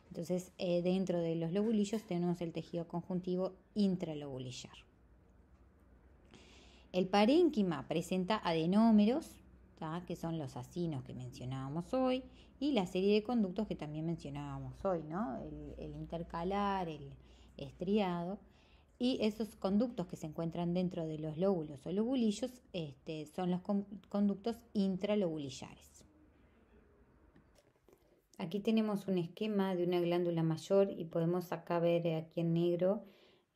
Entonces, eh, dentro de los lobulillos tenemos el tejido conjuntivo intralobulillar. El parénquima presenta adenómeros, que son los asinos que mencionábamos hoy, y la serie de conductos que también mencionábamos hoy, ¿no? el, intercalar, el estriado. Y esos conductos que se encuentran dentro de los lóbulos o lobulillos este, son los conductos intralobulillares. Aquí tenemos un esquema de una glándula mayor y podemos acá ver aquí en negro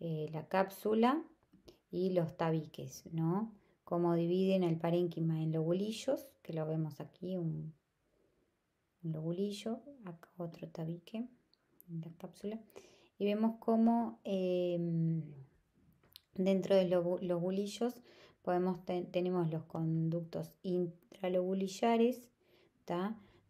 eh, la cápsula y los tabiques, ¿no? Cómo dividen el parénquima en lobulillos, que lo vemos aquí, un, lobulillo, otro tabique en la cápsula, y vemos cómo em, dentro de los lobulillos podemos tenemos los conductos intralobulillares,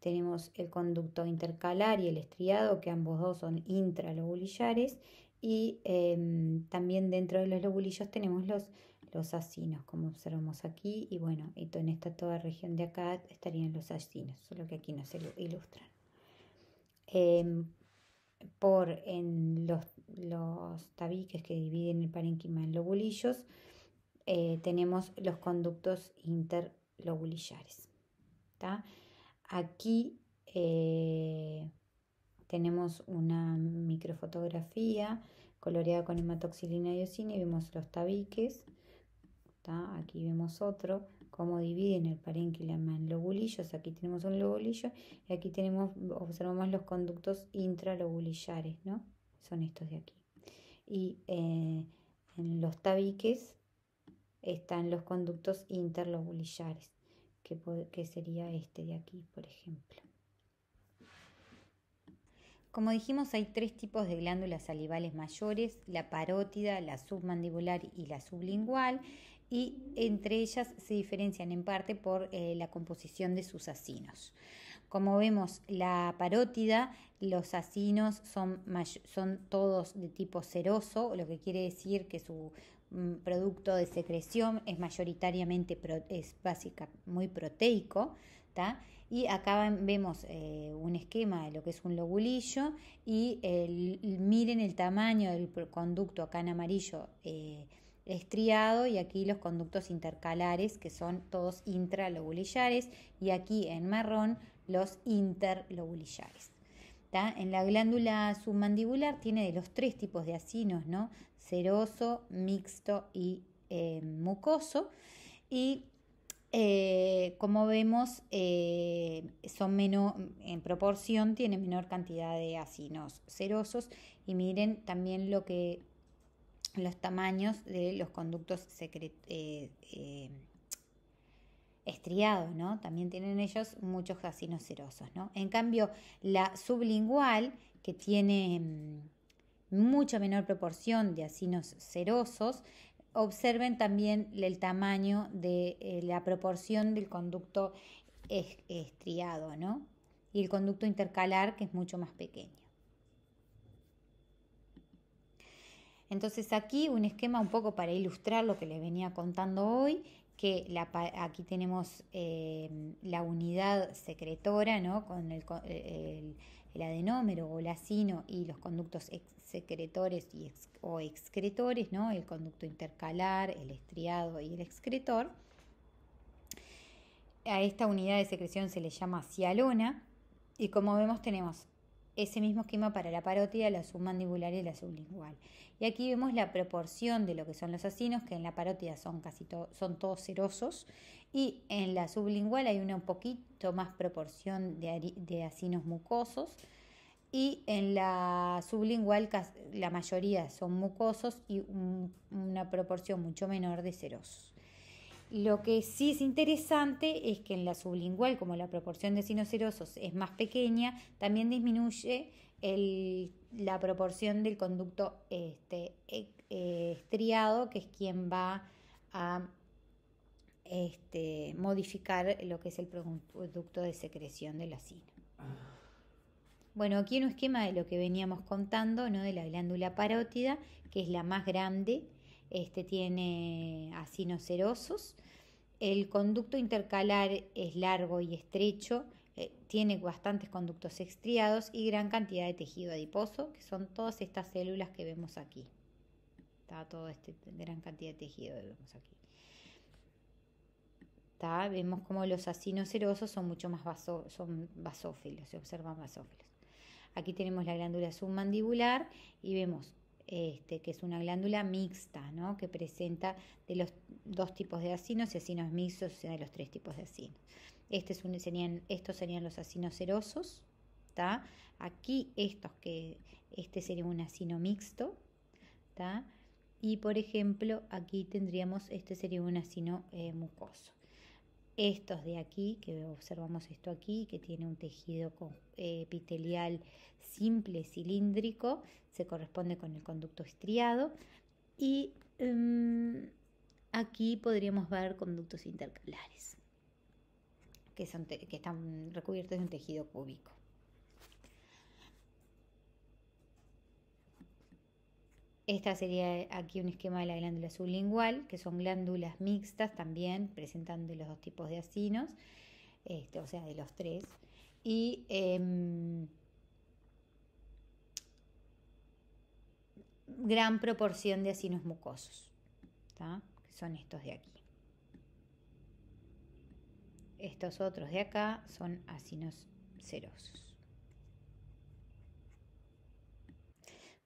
tenemos el conducto intercalar y el estriado, que ambos dos son intralobulillares, y em, también dentro de los lobulillos tenemos los, los asinos como observamos aquí. Y bueno, en esta toda región de acá estarían los asinos solo que aquí no se ilustran. Em, por los, tabiques que dividen el parénquima en lobulillos, eh, tenemos los conductos interlobulillares. Aquí eh, tenemos una microfotografía coloreada con hematoxilina y osina y vemos los tabiques. Aquí vemos otro, cómo dividen el parénquima en lobulillos. Aquí tenemos un lobulillo y aquí tenemos, observamos los conductos intralobulillares. ¿no? Son estos de aquí. Y eh, en los tabiques están los conductos interlobulillares, que, que sería este de aquí, por ejemplo. Como dijimos, hay tres tipos de glándulas salivales mayores, la parótida, la submandibular y la sublingual, y entre ellas se diferencian en parte por eh, la composición de sus acinos. Como vemos, la parótida, los acinos son, todos de tipo seroso, lo que quiere decir que su mm, producto de secreción es mayoritariamente, muy proteico. Y acá vemos eh, un esquema de lo que es un lobulillo y miren el tamaño del conducto acá en amarillo eh, estriado y aquí los conductos intercalares que son todos intralobulillares y aquí en marrón los interlobulillares. En la glándula submandibular tiene de los tres tipos de acinos, ¿no? Seroso, mixto y eh, mucoso. Y eh, como vemos, eh, son menos, en proporción tienen menor cantidad de acinos serosos y miren también lo que los tamaños de los conductos eh, estriados, ¿no? También tienen ellos muchos acinos serosos, En cambio, la sublingual, que tiene mm, mucha menor proporción de acinos serosos, observen también el tamaño de eh, la proporción del conducto estriado, Y el conducto intercalar que es mucho más pequeño. Entonces aquí un esquema un poco para ilustrar lo que les venía contando hoy, que aquí tenemos eh, la unidad secretora ¿no? con el, eh, adenómero o lacino y los conductos secretores o excretores, ¿no? el conducto intercalar, el estriado y el excretor. A esta unidad de secreción se le llama cialona y como vemos tenemos ese mismo esquema para la parótida, la submandibular y la sublingual. Y aquí vemos la proporción de lo que son los acinos, que en la parótida son casi son todos serosos, y en la sublingual hay una un poquito más proporción de, de acinos mucosos, y en la sublingual la mayoría son mucosos y una proporción mucho menor de serosos. Lo que sí es interesante es que en la sublingual, como la proporción de sinocerosos es más pequeña, también disminuye la proporción del conducto este, e, eh, estriado, que es quien va a este, modificar lo que es el producto de secreción de la sina. Bueno, aquí un esquema de lo que veníamos contando, ¿no? De la glándula parótida, que es la más grande, este tiene serosos. El conducto intercalar es largo y estrecho, eh, tiene bastantes conductos estriados y gran cantidad de tejido adiposo, que son todas estas células que vemos aquí. Está toda esta gran cantidad de tejido que vemos aquí. Está, vemos como los serosos son mucho más vaso, son basófilos, se observan basófilos. Aquí tenemos la glándula submandibular y vemos este, que es una glándula mixta, ¿no? que presenta de los dos tipos de acinos y acinos mixtos, sea, de los tres tipos de acinos. Este estos serían los acinos serosos, aquí estos que este sería un acino mixto, y por ejemplo aquí tendríamos, este sería un acino eh, mucoso estos de aquí, que observamos esto aquí, que tiene un tejido eh, epitelial simple, cilíndrico, se corresponde con el conducto estriado. Y em, aquí podríamos ver conductos intercalares, que, son que están recubiertos de un tejido cúbico. Esta sería aquí un esquema de la glándula sublingual, que son glándulas mixtas también, presentando los dos tipos de acinos, este, o sea, de los tres. Y em, gran proporción de acinos mucosos, que son estos de aquí. Estos otros de acá son acinos serosos.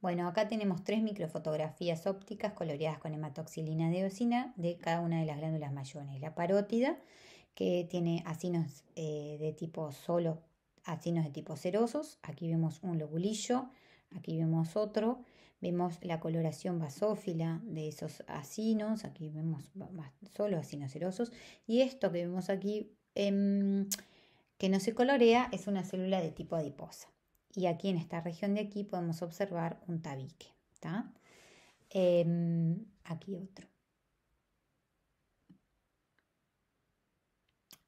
Bueno, acá tenemos tres microfotografías ópticas coloreadas con hematoxilina de eosina de cada una de las glándulas mayores. La parótida, que tiene acinos eh, de tipo solo, acinos de tipo serosos. Aquí vemos un lobulillo, aquí vemos otro. Vemos la coloración basófila de esos acinos. Aquí vemos solo acinos serosos. Y esto que vemos aquí, em, que no se colorea, es una célula de tipo adiposa y aquí en esta región de aquí podemos observar un tabique. Em, aquí otro.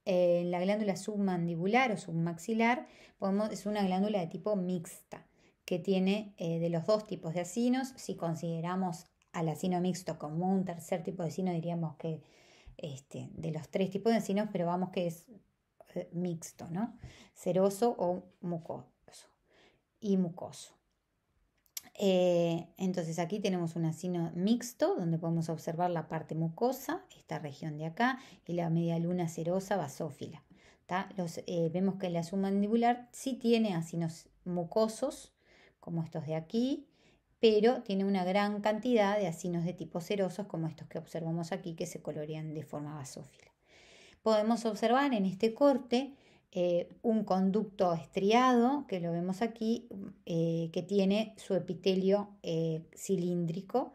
En la glándula submandibular o submaxilar es una glándula de tipo mixta que tiene eh, de los dos tipos de asinos. Si consideramos al asino mixto como un tercer tipo de asino, diríamos que este, de los tres tipos de asinos, pero vamos que es eh, mixto, ¿no? Ceroso o mucoso y mucoso. Eh, entonces aquí tenemos un asino mixto donde podemos observar la parte mucosa, esta región de acá, y la media luna serosa basófila. Los, eh, vemos que la submandibular sí tiene asinos mucosos, como estos de aquí, pero tiene una gran cantidad de asinos de tipo serosos, como estos que observamos aquí, que se colorean de forma basófila. Podemos observar en este corte eh, un conducto estriado, que lo vemos aquí, mm, eh, que tiene su epitelio eh, cilíndrico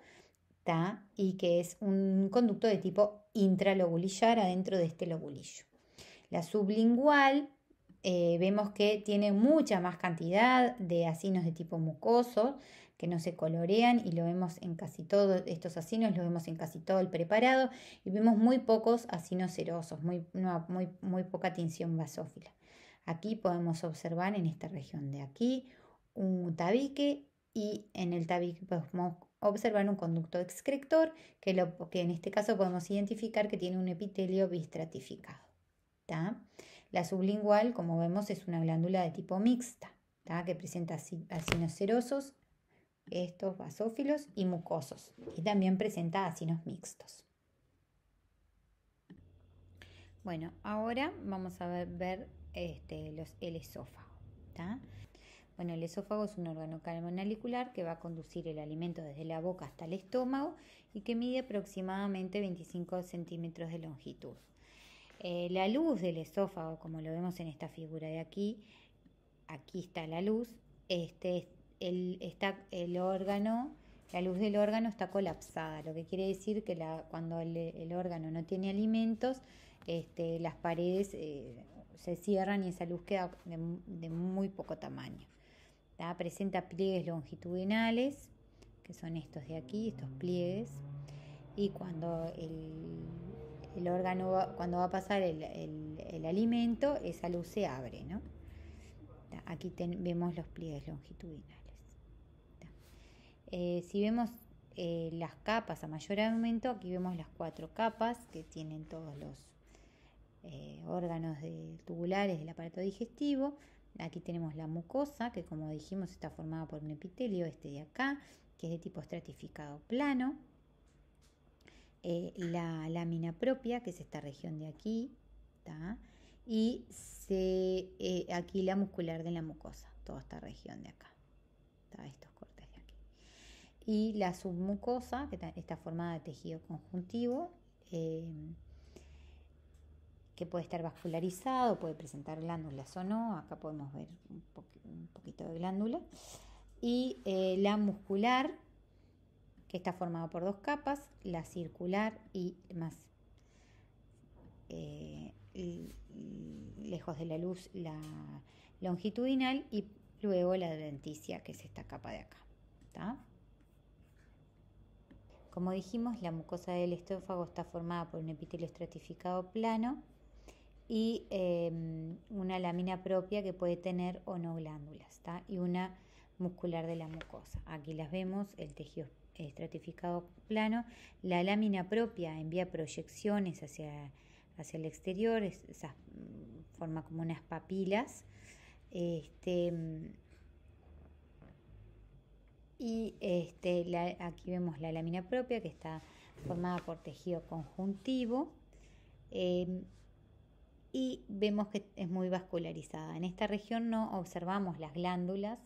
y que es un conducto de tipo intralobulillar adentro de este lobulillo. La sublingual vemos que tiene mucha más cantidad de acinos de tipo mucoso, que no se colorean y lo vemos en casi todos estos asinos, lo vemos en casi todo el preparado y vemos muy pocos acinos serosos, muy, muy, muy poca tinción basófila. Aquí podemos observar en esta región de aquí un tabique y en el tabique podemos observar un conducto excretor que, lo, que en este caso podemos identificar que tiene un epitelio bistratificado. La sublingual, como vemos, es una glándula de tipo mixta, que presenta acinos serosos estos basófilos y mucosos, y también presenta acinos mixtos. Bueno, ahora vamos a ver, este, los, el esófago. Bueno, el esófago es un órgano carbonalicular que va a conducir el alimento desde la boca hasta el estómago y que mide aproximadamente 25 centímetros de longitud. Eh, la luz del esófago, como lo vemos en esta figura de aquí, aquí está la luz, este, está, el órgano, la luz del órgano está colapsada, lo que quiere decir que cuando el, órgano no tiene alimentos, este, las paredes eh, se cierran y esa luz queda de, muy poco tamaño. Presenta pliegues longitudinales, que son estos de aquí, estos pliegues, y cuando el, órgano va, cuando va a pasar el, alimento, esa luz se abre, Aquí vemos los pliegues longitudinales. Eh, si vemos eh, las capas a mayor aumento, aquí vemos las cuatro capas que tienen todos los eh, órganos tubulares del aparato digestivo. Aquí tenemos la mucosa, que como dijimos está formada por un epitelio, este de acá, que es de tipo estratificado plano. la lámina propia, que es esta región de aquí, y aquí la muscular de la mucosa, toda esta región de acá. Estos Estos y la submucosa, que está formada de tejido conjuntivo, em, que puede estar vascularizado, puede presentar glándulas o no, acá podemos ver un, poquito de glándula, y eh, la muscular, que está formada por dos capas, la circular y más eh, lejos de la luz, la longitudinal, y luego la denticia, que es esta capa de acá. está como dijimos, la mucosa del estófago está formada por un epitelio estratificado plano y em, una lámina propia que puede tener o no glándulas, y una muscular de la mucosa. Aquí las vemos, el tejido estratificado plano, la lámina propia envía proyecciones hacia, hacia el exterior, mm, forma como unas papilas. Este, y este, aquí vemos la lámina propia que está formada por tejido conjuntivo em, y vemos que es muy vascularizada. En esta región no observamos las glándulas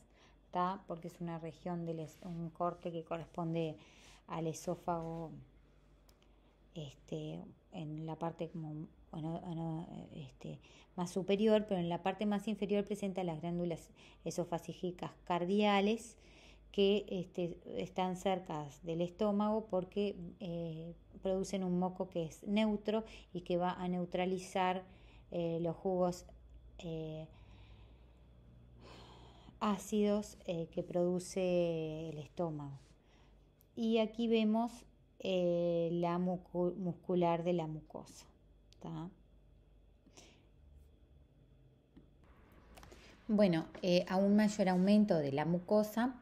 porque es una región de un corte que corresponde al esófago este, en la parte este, más superior, pero en la parte más inferior presenta las glándulas esofágicas cardiales que este, están cerca del estómago porque eh, producen un moco que es neutro y que va a neutralizar eh, los jugos eh, ácidos que produce el estómago. Y aquí vemos la muscular de la mucosa. Bueno, a un mayor aumento de la mucosa,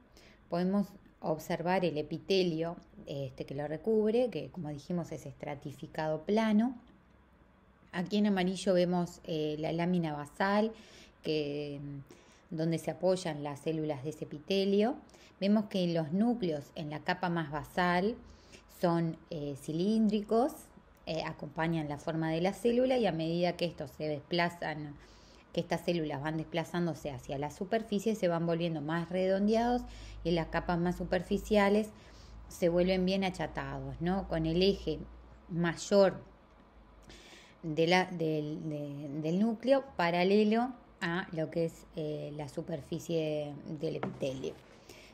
podemos observar el epitelio este, que lo recubre, que como dijimos es estratificado plano. Aquí en amarillo vemos eh, la lámina basal que, mm, donde se apoyan las células de ese epitelio. Vemos que los núcleos en la capa más basal son eh, cilíndricos, eh, acompañan la forma de la célula y a medida que estos se desplazan que estas células van desplazándose hacia la superficie, se van volviendo más redondeados y las capas más superficiales se vuelven bien achatados, ¿no? Con el eje mayor de la, del núcleo paralelo a lo que es eh, la superficie del epitelio.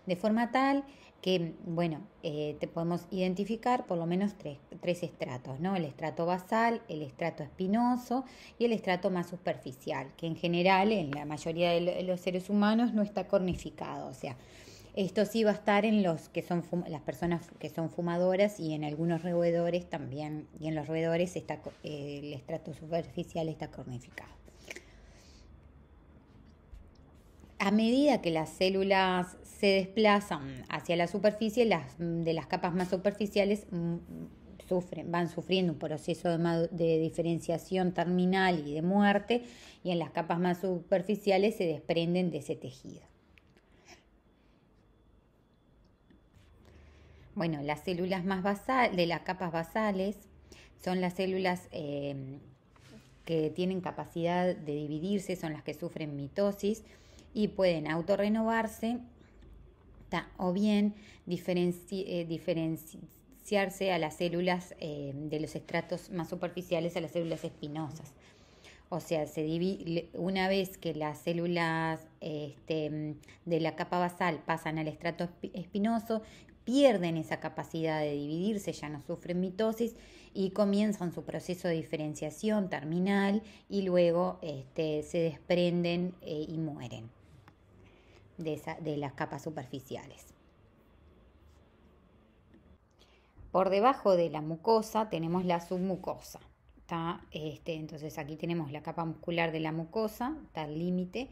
De forma tal que, bueno, eh, te podemos identificar por lo menos tres, estratos, ¿no? El estrato basal, el estrato espinoso y el estrato más superficial, que en general en la mayoría de los seres humanos no está cornificado, o sea, esto sí va a estar en los que son las personas que son fumadoras y en algunos roedores también, y en los roedores está, el estrato superficial está cornificado. A medida que las células se desplazan hacia la superficie, las mm, de las capas más superficiales mm, sufren, van sufriendo un proceso de, diferenciación terminal y de muerte, y en las capas más superficiales se desprenden de ese tejido. Bueno, las células más basales de las capas basales son las células em, que tienen capacidad de dividirse, son las que sufren mitosis y pueden autorrenovarse o bien eh, diferenciarse a las células eh, de los estratos más superficiales a las células espinosas. O sea, una vez que las células este, de la capa basal pasan al estrato espinoso, pierden esa capacidad de dividirse, ya no sufren mitosis y comienzan su proceso de diferenciación terminal y luego este, se desprenden eh, y mueren de, las capas superficiales. Por debajo de la mucosa tenemos la submucosa. Este, entonces aquí tenemos la capa muscular de la mucosa, está el límite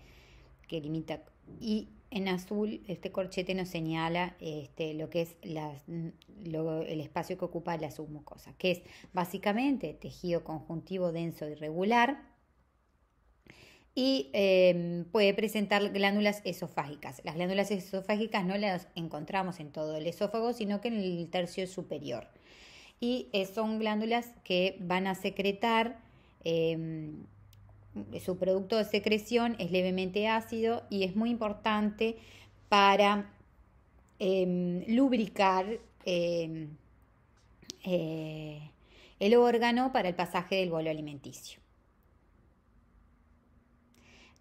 que limita. Y en azul este corchete nos señala este, lo que es el espacio que ocupa la submucosa, que es básicamente tejido conjuntivo denso irregular y em, puede presentar glándulas esofágicas. Las glándulas esofágicas no las encontramos en todo el esófago, sino que en el tercio superior. Y eh, son glándulas que van a secretar, em, su producto de secreción es levemente ácido y es muy importante para em, lubricar eh, el órgano para el pasaje del bolo alimenticio.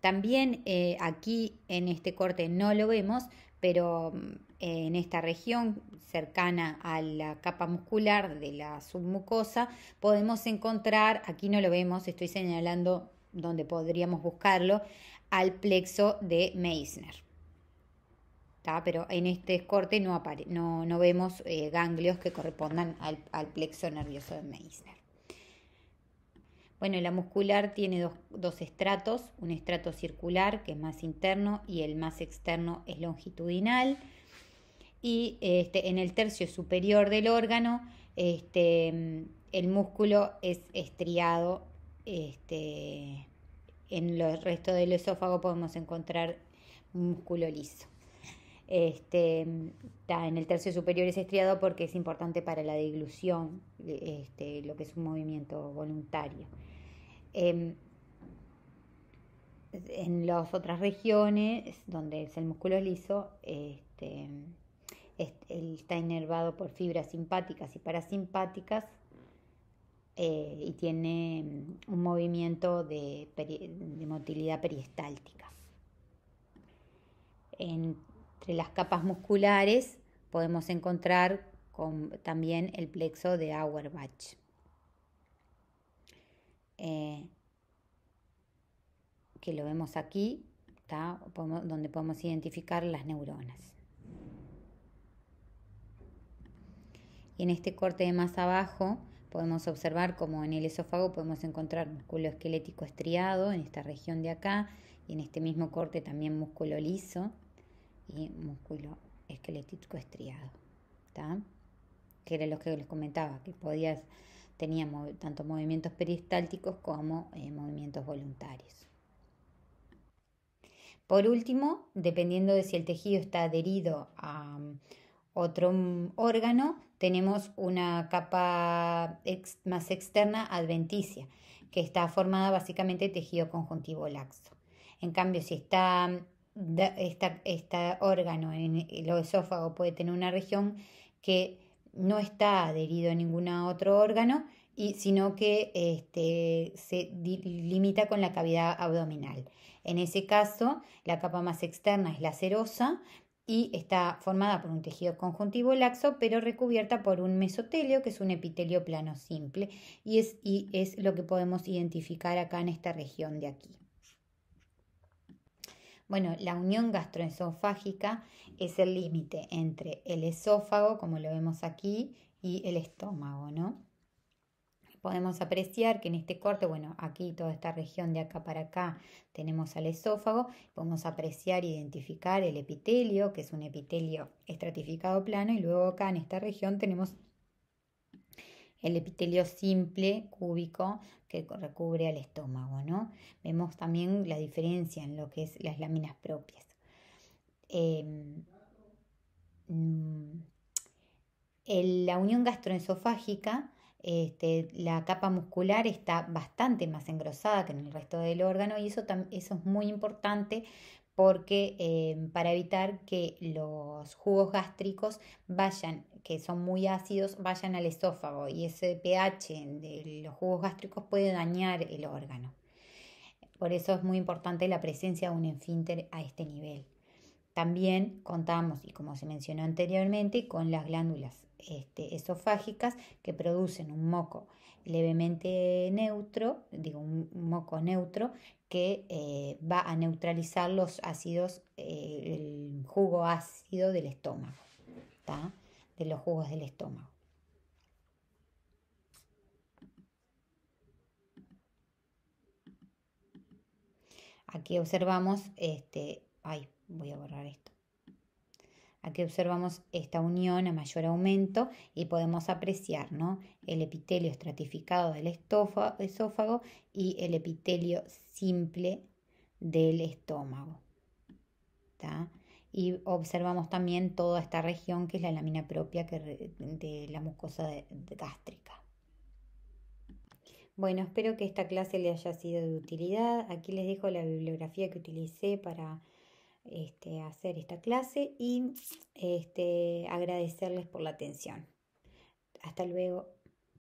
También eh, aquí en este corte no lo vemos, pero mm, en esta región cercana a la capa muscular de la submucosa podemos encontrar, aquí no lo vemos, estoy señalando donde podríamos buscarlo, al plexo de Meissner. Pero en este corte no, no, vemos eh, ganglios que correspondan al, al plexo nervioso de Meissner. Bueno, la muscular tiene dos, estratos, un estrato circular que es más interno y el más externo es longitudinal. Y este, en el tercio superior del órgano, este, el músculo es estriado. Este, en el resto del esófago podemos encontrar músculo liso está en el tercio superior es estriado porque es importante para la dilución, este, lo que es un movimiento voluntario. Em, en las otras regiones donde es el músculo liso, este, está inervado por fibras simpáticas y parasimpáticas eh, y tiene mm, un movimiento de, motilidad peristáltica. En entre las capas musculares podemos encontrar también el plexo de Auerbach. Eh, que lo vemos aquí, donde podemos identificar las neuronas. Y en este corte de más abajo podemos observar como en el esófago podemos encontrar músculo esquelético estriado en esta región de acá y en este mismo corte también músculo liso y músculo esquelético estriado. Que era lo que les comentaba, que podías, teníamos tanto movimientos peristálticos como eh, movimientos voluntarios. Por último, dependiendo de si el tejido está adherido a mm, otro mm, órgano, tenemos una capa más externa adventicia, que está formada básicamente de tejido conjuntivo laxo. En cambio, si está mm, este órgano en el esófago puede tener una región que no está adherido a ningún otro órgano, y, sino que este, se limita con la cavidad abdominal. En ese caso, la capa más externa es la serosa y está formada por un tejido conjuntivo laxo, pero recubierta por un mesotelio, que es un epitelio plano simple, y es, y es lo que podemos identificar acá en esta región de aquí. Bueno, la unión gastroesofágica es el límite entre el esófago, como lo vemos aquí, y el estómago, ¿no? Podemos apreciar que en este corte, bueno, aquí toda esta región de acá para acá tenemos al esófago, podemos apreciar, identificar el epitelio, que es un epitelio estratificado plano, y luego acá en esta región tenemos el epitelio simple, cúbico, que recubre al estómago, ¿no? Vemos también la diferencia en lo que es las láminas propias. En em, mm, la unión gastroesofágica, este, la capa muscular está bastante más engrosada que en el resto del órgano y eso, eso es muy importante porque em, para evitar que los jugos gástricos vayan, que son muy ácidos, vayan al esófago y ese pH de los jugos gástricos puede dañar el órgano. Por eso es muy importante la presencia de un enfínter a este nivel. También contamos, y como se mencionó anteriormente, con las glándulas este, esofágicas que producen un moco levemente neutro, digo un moco neutro, que eh, va a neutralizar los ácidos, eh, el jugo ácido del estómago, de los jugos del estómago. Aquí observamos, este, ay, voy a borrar esto. Aquí observamos esta unión a mayor aumento y podemos apreciar ¿no? el epitelio estratificado del esófago y el epitelio simple del estómago. Y observamos también toda esta región que es la lámina propia de la mucosa gástrica. Bueno, espero que esta clase le haya sido de utilidad. Aquí les dejo la bibliografía que utilicé para este, hacer esta clase y este, agradecerles por la atención. Hasta luego.